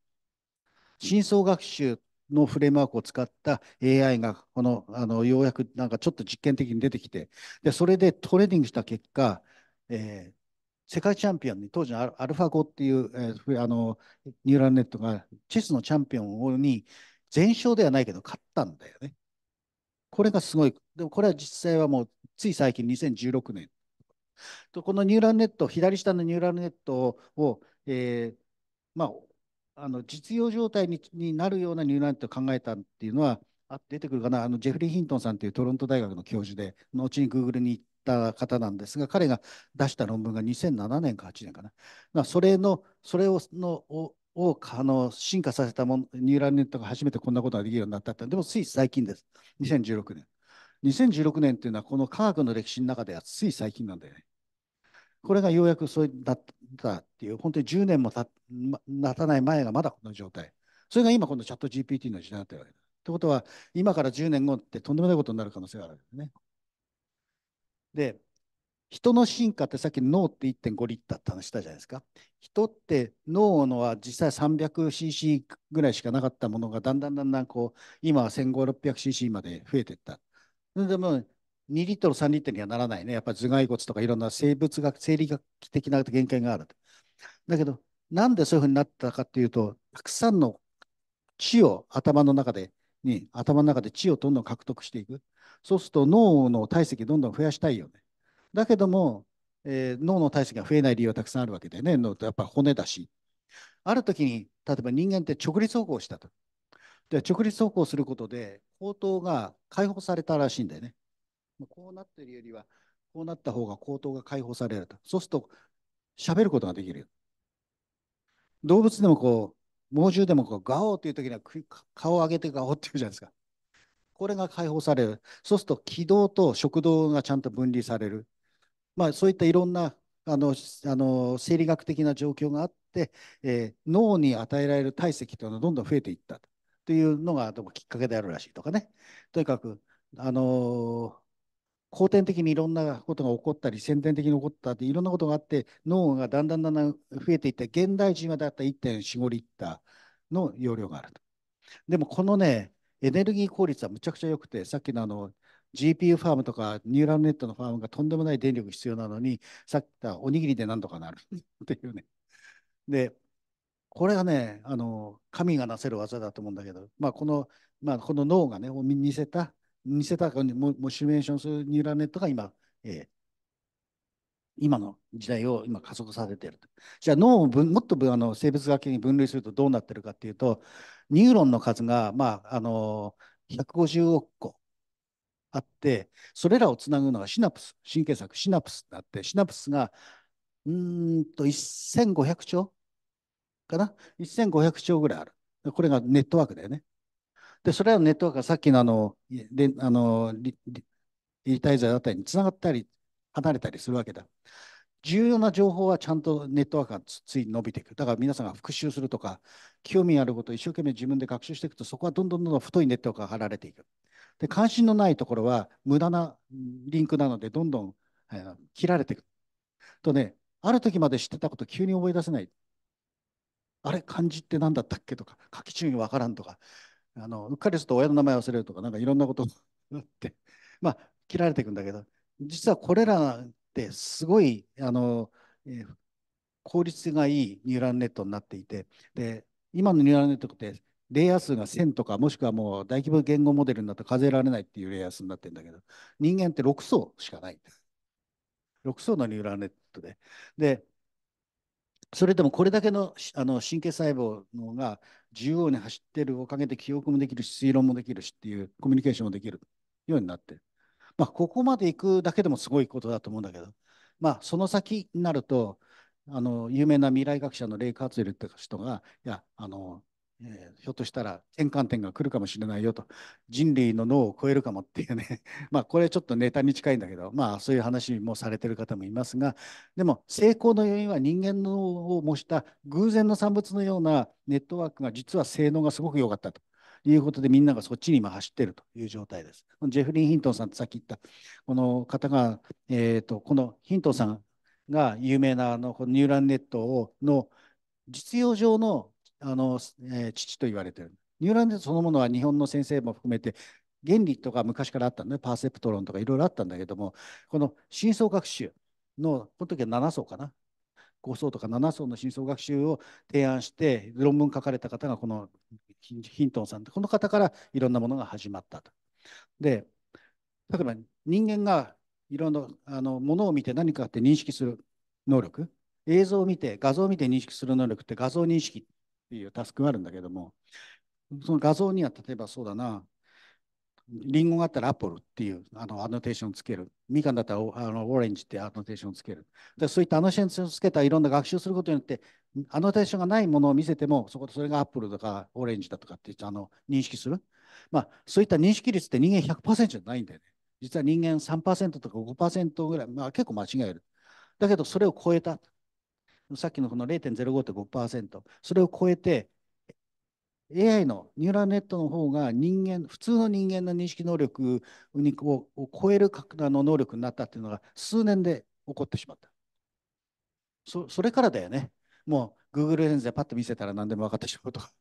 Speaker 1: 深層学習のフレームワークを使った AI が、この、あの、ようやくなんかちょっと実験的に出てきて、で、それでトレーニングした結果、えー、世界チャンピオンに、当時のアルファ5っていう、えー、あの、ニューラルネットが、チェスのチャンピオンに、全勝ではないけど、勝ったんだよね。これがすごい。でもこれは実際はもう、つい最近、2016年。とこのニューラルネット、左下のニューラルネットを、えーまあ、あの実用状態にになるようなニューラントを考えたっていうのはあ出てくるかなあのジェフリー・ヒントンさんというトロント大学の教授で後にグーグルに行った方なんですが彼が出した論文が2007年か8年かな、まあ、それのそれをのををあの進化させたもニューラルネットが初めてこんなことができるようになったってでもつい最近です2016年2016年っていうのはこの科学の歴史の中ではつい最近なんだよねこれがようやくそうだったっていう、本当に10年もた経たない前がまだこの状態。それが今、このチャット GPT の時代だったわけだ。ってことは、今から10年後ってとんでもないことになる可能性があるわけですね。で、人の進化ってさっき脳って1.5リッターって話したじゃないですか。人って脳のは実際 300cc ぐらいしかなかったものがだんだんだんだんこう今は1500、600cc まで増えていった。でも2リットル、3リットルにはならないね。やっぱり頭蓋骨とかいろんな生物学、生理学的な限界がある。だけど、なんでそういうふうになったかっていうと、たくさんの血を頭の中で、に頭の中で血をどんどん獲得していく。そうすると脳の体積どんどん増やしたいよね。だけども、えー、脳の体積が増えない理由はたくさんあるわけでね。脳やっぱ骨だし。ある時に、例えば人間って直立歩行したと。で直立歩行することで、喉頭が解放されたらしいんだよね。こうなってるよりは、こうなった方が口頭が解放されると。そうすると、喋ることができる。動物でもこう、猛獣でもこうガオーっていう時には顔を上げてガオーっていうじゃないですか。これが解放される。そうすると気道と食道がちゃんと分離される。まあそういったいろんなあのあの生理学的な状況があって、えー、脳に与えられる体積というのはどんどん増えていったというのがでもきっかけであるらしいとかね。とにかく、あの後天的にいろんなことが起こったり先天的に起こったっていろんなことがあって脳がだんだんだんだん増えていって現代人はだったら1.45リッターの容量があると。でもこのねエネルギー効率はむちゃくちゃ良くてさっきのあの GPU ファームとかニューラルネットのファームがとんでもない電力必要なのにさっき言ったおにぎりでなんとかなる っていうね。でこれがねあの神がなせる技だと思うんだけど、まあ、このまあ、この脳がねを似せたせたかにモもシミュレーションするニューラルネットが今、えー、今の時代を今加速させていると。じゃあ脳をもっとあの生物学的に分類するとどうなってるかっていうと、ニューロンの数が、まあ、あの150億個あって、それらをつなぐのがシナプス、神経作、シナプスになって、シナプスがうんと1500兆かな ?1500 兆ぐらいある。これがネットワークだよね。で、それらのネットワークがさっきのあの、であのリタイザーだったりにつながったり、離れたりするわけだ。重要な情報はちゃんとネットワークがつい伸びていく。だから皆さんが復習するとか、興味あることを一生懸命自分で学習していくと、そこはどんどんどんどん太いネットワークが張られていく。で、関心のないところは無駄なリンクなので、どんどん、えー、切られていく。とね、ある時まで知ってたこと急に思い出せない。あれ、漢字って何だったっけとか、書き順位わからんとか、あのうっかりすると親の名前忘れるとかなんかいろんなことがって まあ切られていくんだけど実はこれらってすごいあの、え効率がいいニューラルネットになっていてで今のニューラルネットってレイヤー数が1000とかもしくはもう大規模言語モデルになったら数えられないっていうレイヤー数になってるんだけど人間って6層しかない6層のニューラルネットででそれでもこれだけのあの神経細胞のが縦横に走ってるおかげで記憶もできるし推論もできるしっていうコミュニケーションもできるようになって、まあ、ここまで行くだけでもすごいことだと思うんだけど、まあ、その先になるとあの有名な未来学者のレイ・カーツェルって人がいやあのえー、ひょっとしたら転換点が来るかもしれないよと人類の脳を超えるかもっていうね まあこれちょっとネタに近いんだけどまあそういう話もされてる方もいますがでも成功の要因は人間の脳を模した偶然の産物のようなネットワークが実は性能がすごく良かったと。いうことでみんながそっちに今走ってるという状態です。ジェフリン・ヒントンさんってさっき言ったこの方が、えーと、このヒントンさんが有名なあのニューランネットをの実用上のあの、えー、父と言われてる。ニューラルネットそのものは日本の先生も含めて原理とか昔からあったのね、パーセプト論とかいろいろあったんだけども、この深層学習の、この時は7層かな、5層とか7層の深層学習を提案して、論文書かれた方がこのヒントンさん、この方からいろんなものが始まったと。で、例えば人間がいろんなあのものを見て何かって認識する能力、映像を見て、画像を見て認識する能力って画像認識っていうタスクがあるんだけども、その画像には例えばそうだな、リンゴがあったらアポルっていうあのアノテーションつける。みかんだったらあのオレンジってアノテーションつける。でそういったアノテーションつけたいろんな学習することによって、アノテーションがないものを見せても、そこでそれがアップルとかオレンジだとかってあの認識する。まあ、そういった認識率って人間100%じゃないんだよね。実は人間3%とか5%ぐらい、まあ、結構間違える。だけどそれを超えた。さっきのこの0.05.5%、それを超えて、AI のニューラルネットの方が人間、普通の人間の認識能力を超える段の能力になったっていうのが数年で起こってしまった。そそれからだよね。もう Google レンズでパッと見せたら何でも分かってしまうとか。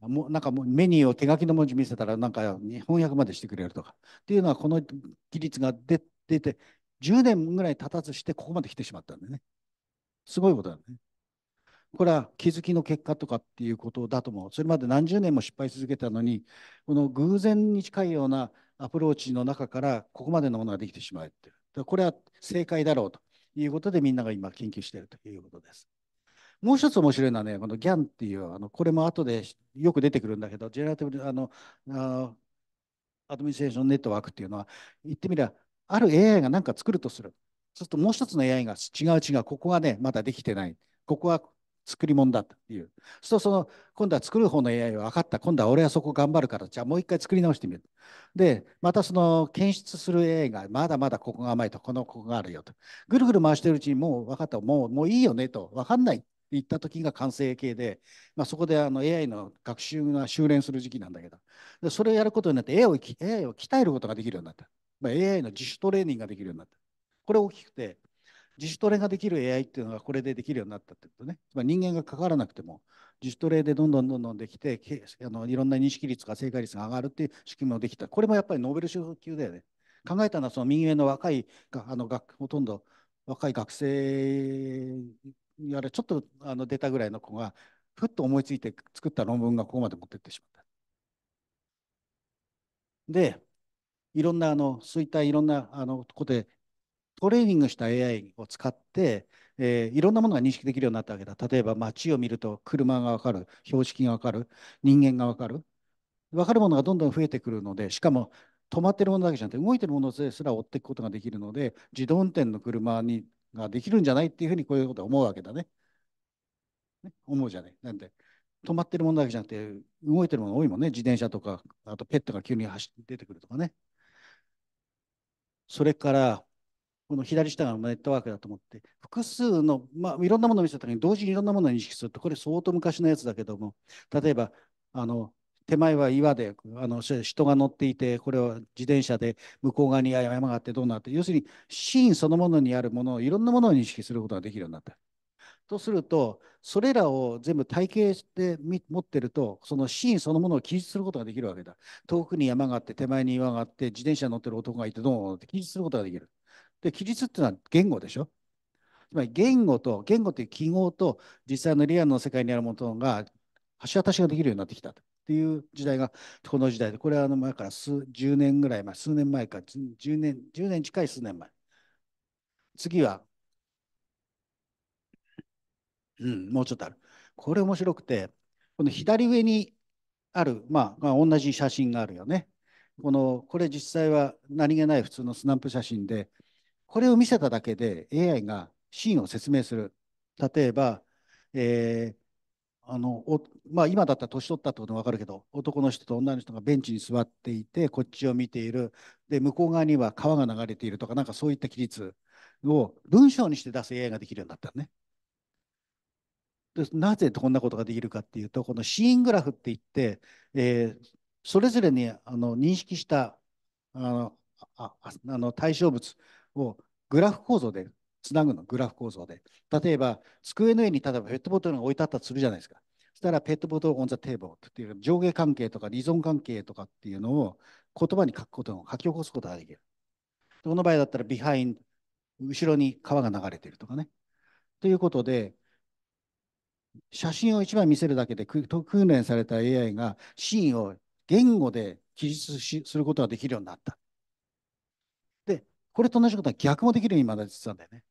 Speaker 1: もうなんかもうメニューを手書きの文字見せたらなんか翻訳までしてくれるとかっていうのはこの技術が出て10年ぐらい経たずしてここまで来てしまったんよね。すごいことだよね。これは気づきの結果とかっていうことだと思う。それまで何十年も失敗続けたのに、この偶然に近いようなアプローチの中からここまでのものができてしまっていう。これは正解だろうということでみんなが今研究しているということです。もう一つ面白いのはね、この GAN っていうあの、これも後でよく出てくるんだけど、ジェラティブあのあアドミニセーションネットワークっていうのは、言ってみれば、ある AI が何か作るとする。ちょっともう一つの AI が違う違う、ここがね、まだできてない。ここは作り物だという。そうするとその、今度は作る方の AI は分かった。今度は俺はそこ頑張るから、じゃあもう一回作り直してみる。で、またその検出する AI が、まだまだここが甘いと、このここがあるよと。ぐるぐる回してるうちにもう分かった、もうもういいよねと、分かんないって言った時が完成形で、まあ、そこであの AI の学習が修練する時期なんだけど、でそれをやることになって AI を AI を鍛えることができるようになった。まあ、AI の自主トレーニングができるようになった。これ大きくて、自主トレができる AI っていうのがこれでできるようになったってことね。まあ、人間が関わらなくても、自主トレでどんどんどんどんできて、あのいろんな認識率が正解率が上がるっていう仕組みもできた。これもやっぱりノーベル賞級だよね。考えたのはその右上の若いあの学ほとんど若い学生やれちょっとあの出たぐらいの子がふっと思いついて作った論文がここまで持ってってしまった。でいろんなあの衰退いろんなあのことでトレーニングした AI を使って、えー、いろんなものが認識できるようになったわけだ。例えば街を見ると車がわかる、標識がわかる、人間がわかる。わかるものがどんどん増えてくるので、しかも止まってるものだけじゃなくて、動いてるものすら追っていくことができるので、自動運転の車にができるんじゃないっていうふうにこういうことは思うわけだね。ね思うじゃない。なんで、止まってるものだけじゃなくて、動いてるもの多いもんね。自転車とか、あとペットが急に走っ出てくるとかね。それから、この左下がネットワークだと思って、複数の、まあ、いろんなものを見せた時に同時にいろんなものを認識すると、これ相当昔のやつだけども、例えば、あの、手前は岩であの人が乗っていて、これは自転車で向こう側に山があってどうなって、要するにシーンそのものにあるものをいろんなものを認識することができるようになった。とすると、それらを全部体系で持ってると、そのシーンそのものを記述することができるわけだ。遠くに山があって、手前に岩があって、自転車に乗ってる男がいて、どうって記述することができる。で、記述っていうのは言語でしょ。つまり言語と、言語という記号と、実際のリアルの世界にあるものが橋渡しができるようになってきたっていう時代が、この時代で、これはあの前から数10年ぐらい前、数年前か、10年、10年近い数年前。次は、うん、もうちょっとある。これ面白くて、この左上にある、まあ、まあ、同じ写真があるよね。この、これ実際は何気ない普通のスナップ写真で、これを見せただけで AI がシーンを説明する。例えば、えーあのまあ、今だったら年取ったってことも分かるけど男の人と女の人がベンチに座っていてこっちを見ているで向こう側には川が流れているとかなんかそういった記述を文章にして出す AI ができるようになったね。でなぜこんなことができるかっていうとこのシーングラフっていって、えー、それぞれにあの認識したあのああの対象物をグラフ構造でつなぐの、グラフ構造で。例えば、机の上に例えばペットボトルが置いてあったとするじゃないですか。そしたら、ペットボトルオンザテーブルっていう上下関係とか依存関係とかっていうのを言葉に書くことを書き起こすことができる。この場合だったら、ビハイン、後ろに川が流れてるとかね。ということで、写真を一枚見せるだけで訓練された AI がシーンを言語で記述することができるようになった。これと同じことは逆もできる今だ実なんだよね。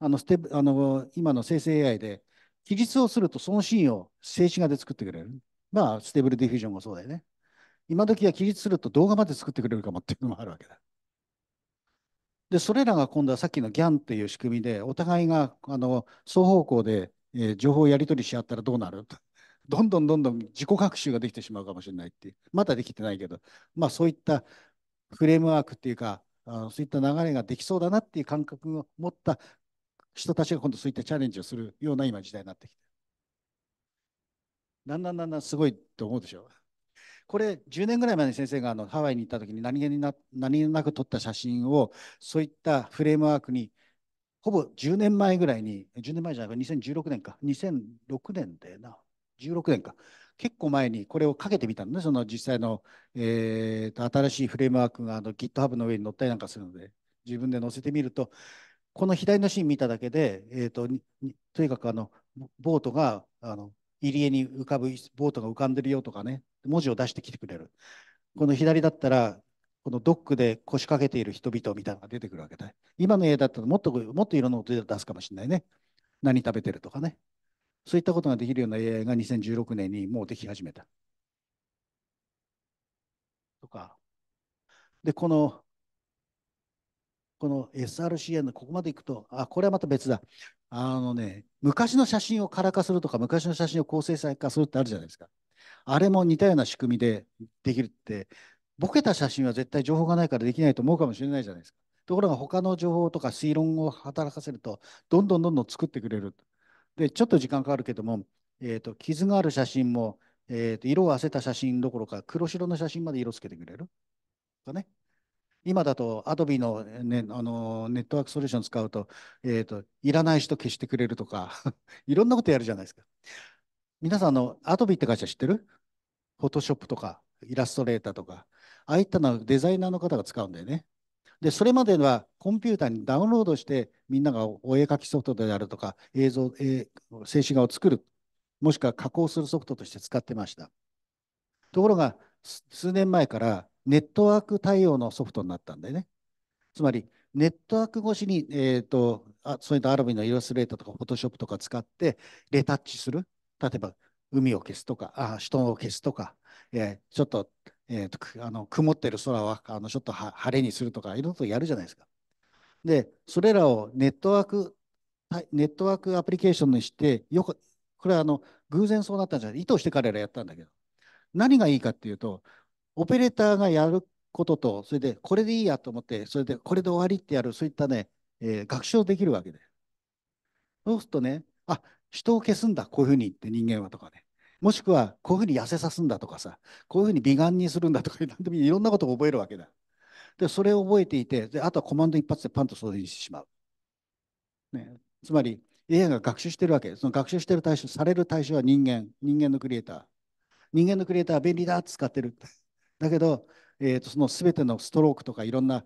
Speaker 1: あのステあの今の生成 AI で記述をするとそのシーンを静止画で作ってくれる。まあ、ステーブルディフュージョンもそうだよね。今時は記述すると動画まで作ってくれるかもっていうのもあるわけだ。で、それらが今度はさっきの GAN っていう仕組みで、お互いがあの双方向で、えー、情報をやり取りし合ったらどうなる どんどんどんどん自己学習ができてしまうかもしれないっていう。まだできてないけど、まあそういったフレームワークっていうか、あそういった流れができそうだなっていう感覚を持った人たちが今度そういったチャレンジをするような今時代になってきてだんだんだんだんすごいと思うでしょこれ10年ぐらい前に先生があのハワイに行った時に何気にな何気なく撮った写真をそういったフレームワークにほぼ10年前ぐらいに10年前じゃなくて2016年か2006年だよな16年か結構前にこれをかけてみたのね、その実際の、えーと、新しいフレームワークがあの GitHub の上に載ったりなんかするので、自分で載せてみると、この左のシーン見ただけで、えーと、ととにかくあのボートがあの入り江に浮かぶボートが浮かんでるよとかね、文字を出してきてくれる。この左だったら、このドックで腰掛けている人々みたいなのが出てくるわけだ。今の絵だったらもっともっといろんな音出すかもしれないね。何食べてるとかね。そういったことができるような AI が2016年にもうでき始めた。とか。で、この、この SRCA のここまでいくと、あ、これはまた別だ。あのね、昔の写真をカラー化するとか、昔の写真を高精細化するってあるじゃないですか。あれも似たような仕組みでできるって、ボケた写真は絶対情報がないからできないと思うかもしれないじゃないですか。ところが他の情報とか推論を働かせると、どんどんどんどん作ってくれる。で、ちょっと時間かかるけども、えーと、傷がある写真も、えーと、色をあせた写真どころか黒白の写真まで色つけてくれるかね。今だと Adobe の,、ね、あのネットワークソリューション使うと,、えーと、いらない人消してくれるとか いろんなことやるじゃないですか。皆さんの Adobe って会社知ってる ?Photoshop とかイラストレーターとかああいったのはデザイナーの方が使うんだよね。で、それまではコンピューターにダウンロードして、みんながお絵描きソフトであるとか、映像、えー、静止画を作る、もしくは加工するソフトとして使ってました。ところが、数年前からネットワーク対応のソフトになったんだよね。つまり、ネットワーク越しに、えーと、あそういったアラビのイラストレーターとか、フォトショップとか使って、レタッチする。例えば、海を消すとか、あ人を消すとか、えー、ちょっとえーと、あの曇ってる空はあのちょっと晴れにするとかいろいろとやるじゃないですか。でそれらをネットワークネットワークアプリケーションにしてよくこれはあの偶然そうなったんじゃない意図して彼らやったんだけど何がいいかっていうとオペレーターがやることとそれでこれでいいやと思ってそれでこれで終わりってやるそういったね、えー、学習できるわけでそうするとねあ人を消すんだこういうふうに言って人間はとかねもしくはこういうふうに痩せさすんだとかさこういうふうに美顔にするんだとか何 でもいろんなことを覚えるわけだ。でそれを覚えていてであとはコマンド一発でパンと掃除してしまう。ね、つまり AI が学習してるわけその学習してる対象される対象は人間人間のクリエイター人間のクリエイターは便利だ使ってる。だけど、えー、とその全てのストロークとかいろんな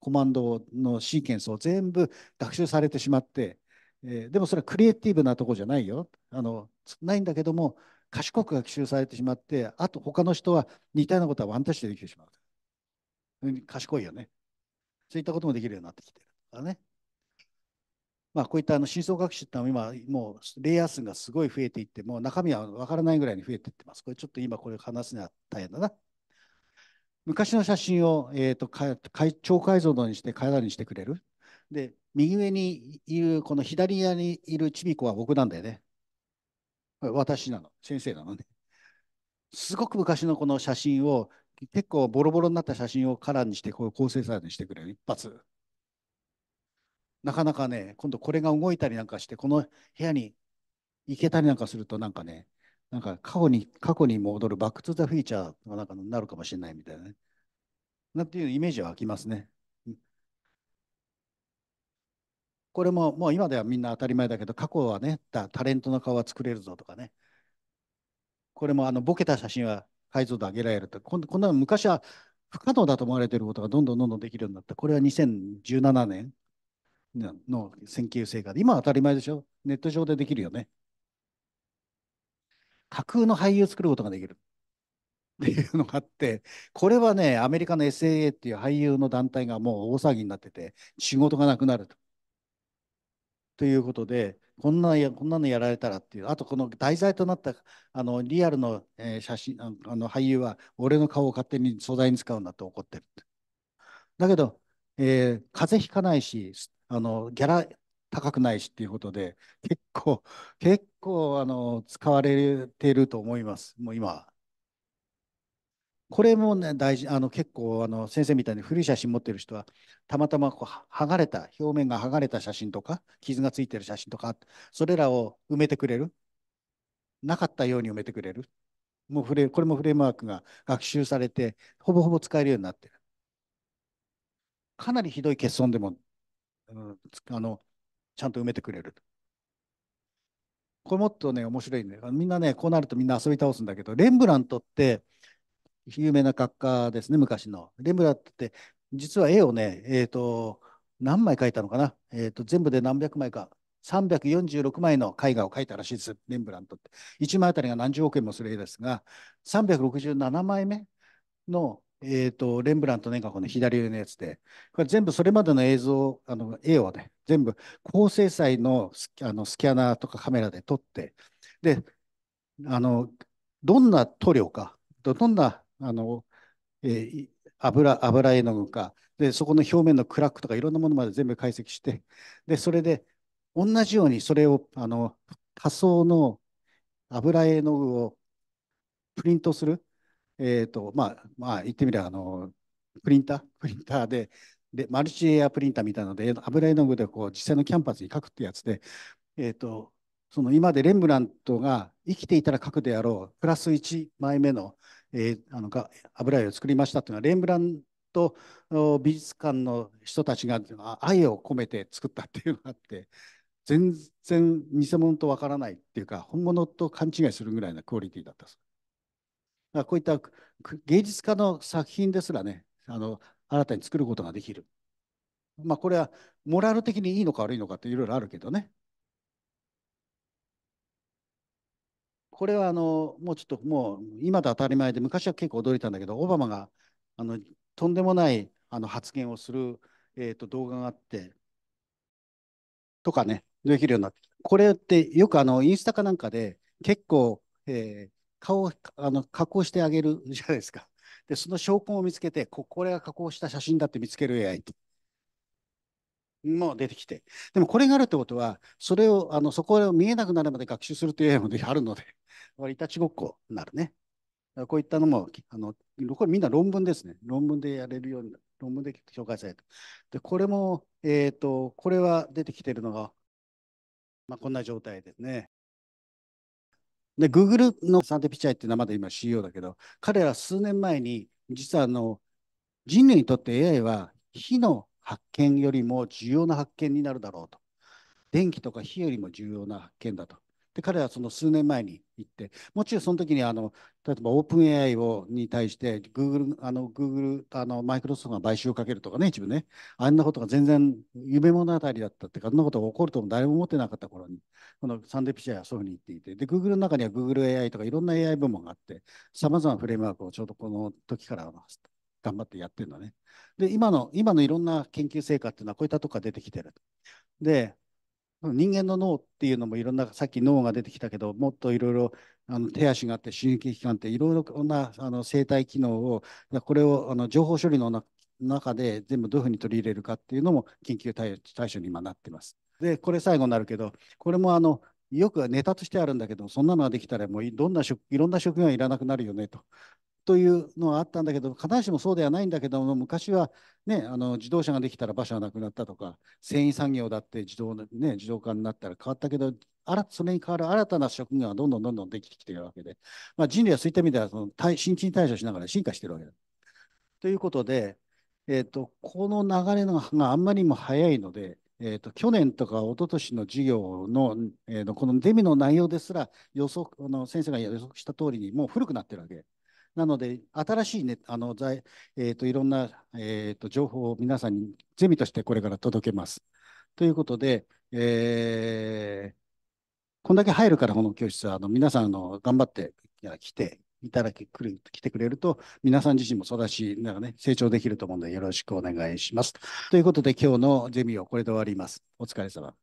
Speaker 1: コマンドのシーケンスを全部学習されてしまって、えー、でもそれはクリエイティブなとこじゃないよあのないんだけども賢くが吸収されてしまってあと他の人は似たようなことはワンタッチでできてしまう賢いよねそういったこともできるようになってきてるからねまあこういったあの真相学習ってのは今もうレイヤー数がすごい増えていってもう中身は分からないぐらいに増えていってますこれちょっと今これ話すには大変だな昔の写真を、えーと、超解像度にして体にしてくれるで右上にいるこの左側にいるちびこは僕なんだよね私なの、先生なのね。すごく昔のこの写真を、結構ボロボロになった写真をカラーにして、こう高精細にしてくれる、一発。なかなかね、今度これが動いたりなんかして、この部屋に行けたりなんかすると、なんかね、なんか過去に過去に戻るバック・トゥ・ザ・フィーチャーがなんかなるかもしれないみたいなね。なんていうイメージは湧きますね。これももう今ではみんな当たり前だけど過去はねタレントの顔は作れるぞとかねこれもあのボケた写真は解像度上げられるとこんこんなの昔は不可能だと思われていることがどんどんどんどんできるようになったこれは2017年の選挙成果で今は当たり前でしょネット上でできるよね架空の俳優を作ることができるっていうのがあってこれはねアメリカの SAA っていう俳優の団体がもう大騒ぎになってて仕事がなくなるとということでこんなやこんなのやられたらっていうあとこの題材となったあのリアルの、えー、写真あの俳優は俺の顔を勝手に素材に使うんだと怒ってるだけど、えー、風邪ひかないしあのギャラ高くないしっていうことで結構結構あの使われていると思いますもう今これもね大事あの結構あの先生みたいに古い写真持ってる人はたまたまこう剥がれた表面が剥がれた写真とか傷がついてる写真とかそれらを埋めてくれるなかったように埋めてくれるもうフレこれもフレームワークが学習されてほぼほぼ使えるようになってるかなりひどい欠損でも、うん、あのちゃんと埋めてくれるこれもっとね面白いんだよみんなねこうなるとみんな遊び倒すんだけどレンブラントって有名な画家ですね、昔の。レムラって、実は絵をね、えっ、ー、と、何枚描いたのかな、えーと、全部で何百枚か、346枚の絵画を描いたらしいです、レンブラントって。1枚あたりが何十億円もする絵ですが、367枚目の、えーと、とレンブラントの絵がこの左上のやつで、これ全部それまでの映像、あの絵をね、全部高精細のスあのスキャナーとかカメラで撮って、で、あのどんな塗料か、どんなあの、えー、油油絵の具かでそこの表面のクラックとかいろんなものまで全部解析してでそれで同じようにそれをあの仮想の油絵の具をプリントする、えーとまあ、まあ言ってみればあのプリンター プリンターででマルチエアプリンターみたいなので油絵の具でこう実際のキャンパスに書くってやつで、えーと、その今までレンブラントが生きていたら書くであろうプラス1枚目のえー、あの油絵を作りましたというのはレンブラント美術館の人たちが愛を込めて作ったっていうのがあって全然偽物とわからないっていうか本物と勘違いするぐらいのクオリティだったですこういった芸術家の作品ですらねあの新たに作ることができるまあこれはモラル的にいいのか悪いのかっていろいろあるけどねこれはあのもうちょっともう今で当たり前で昔は結構驚いたんだけどオバマがあのとんでもないあの発言をする、えー、と動画があってとかねできるようになってこれってよくあのインスタかなんかで結構、えー、顔をあの加工してあげるじゃないですか。でその証拠を見つけてここれが加工した写真だって見つける AI と。も出てきて。でもこれがあるってことは、それを、あのそこを見えなくなるまで学習するというのであるので、い たちごっこになるね。こういったのも、あのこれみんな論文ですね。論文でやれるように論文で紹介されて。で、これも、えっ、ー、と、これは出てきてるのが、まあ、こんな状態ですね。で、Google のサンテピチャイっていうのはまだ今 CEO だけど、彼ら数年前に、実はあの、人類にとって AI は非の発見よりも重要な発見になるだろうと。電気とか火よりも重要な発見だと。で彼はその数年前に行ってもちろんその時にあの例えばオープン AI をに対して Google あの Google あのマイクロソフトが買収をかけるとかね一部ねあんなことが全然夢物語だったってかあんなことが起こるとも誰も思ってなかった頃にこのサンデーピシャーはそういうふうに言っていてで Google の中には GoogleAI とかいろんな AI 部門があってさまざまなフレームワークをちょうどこの時から頑張ってやってるのね。で、今の、今のいろんな研究成果っていうのはこういったとこが出てきてる。で、人間の脳っていうのもいろんな、さっき脳が出てきたけど、もっといろいろあの手足があって、刺激器官っていろいろなあの生体機能を、これをあの情報処理の中で全部どういうふうに取り入れるかっていうのも研究対対象に今なってます。で、これ最後になるけど、これもあのよくネタとしてあるんだけど、そんなのができたらもうどんな食いろんな職業はいらなくなるよねと。というのはあったんだけど、必ずしもそうではないんだけども、昔は、ね、あの自動車ができたら馬車がなくなったとか、繊維産業だって自動,、ね、自動化になったら変わったけど、それに代わる新たな職業がどんどんどんどんできてきているわけで、まあ、人類はそういった意味ではその対新陳代謝しながら進化しているわけだ。ということで、えーと、この流れのがあんまりにも早いので、えーと、去年とか一昨年の授業の,、えーと、とこのデミの内容ですら予測あの先生が予測した通りにもう古くなってるわけ。なので、新しい、ね、あの在えーと、いろんな、えーと、情報を皆さんにゼミとしてこれから届けます。ということで、えー、こんだけ入るからこの教室はあの皆さんの頑張って来ていただき来る来てくれると、皆さん自身もそうだし、なんかね、成長できると思うので、よろしくお願いします。ということで、今日のゼミをこれで終わります。お疲れ様。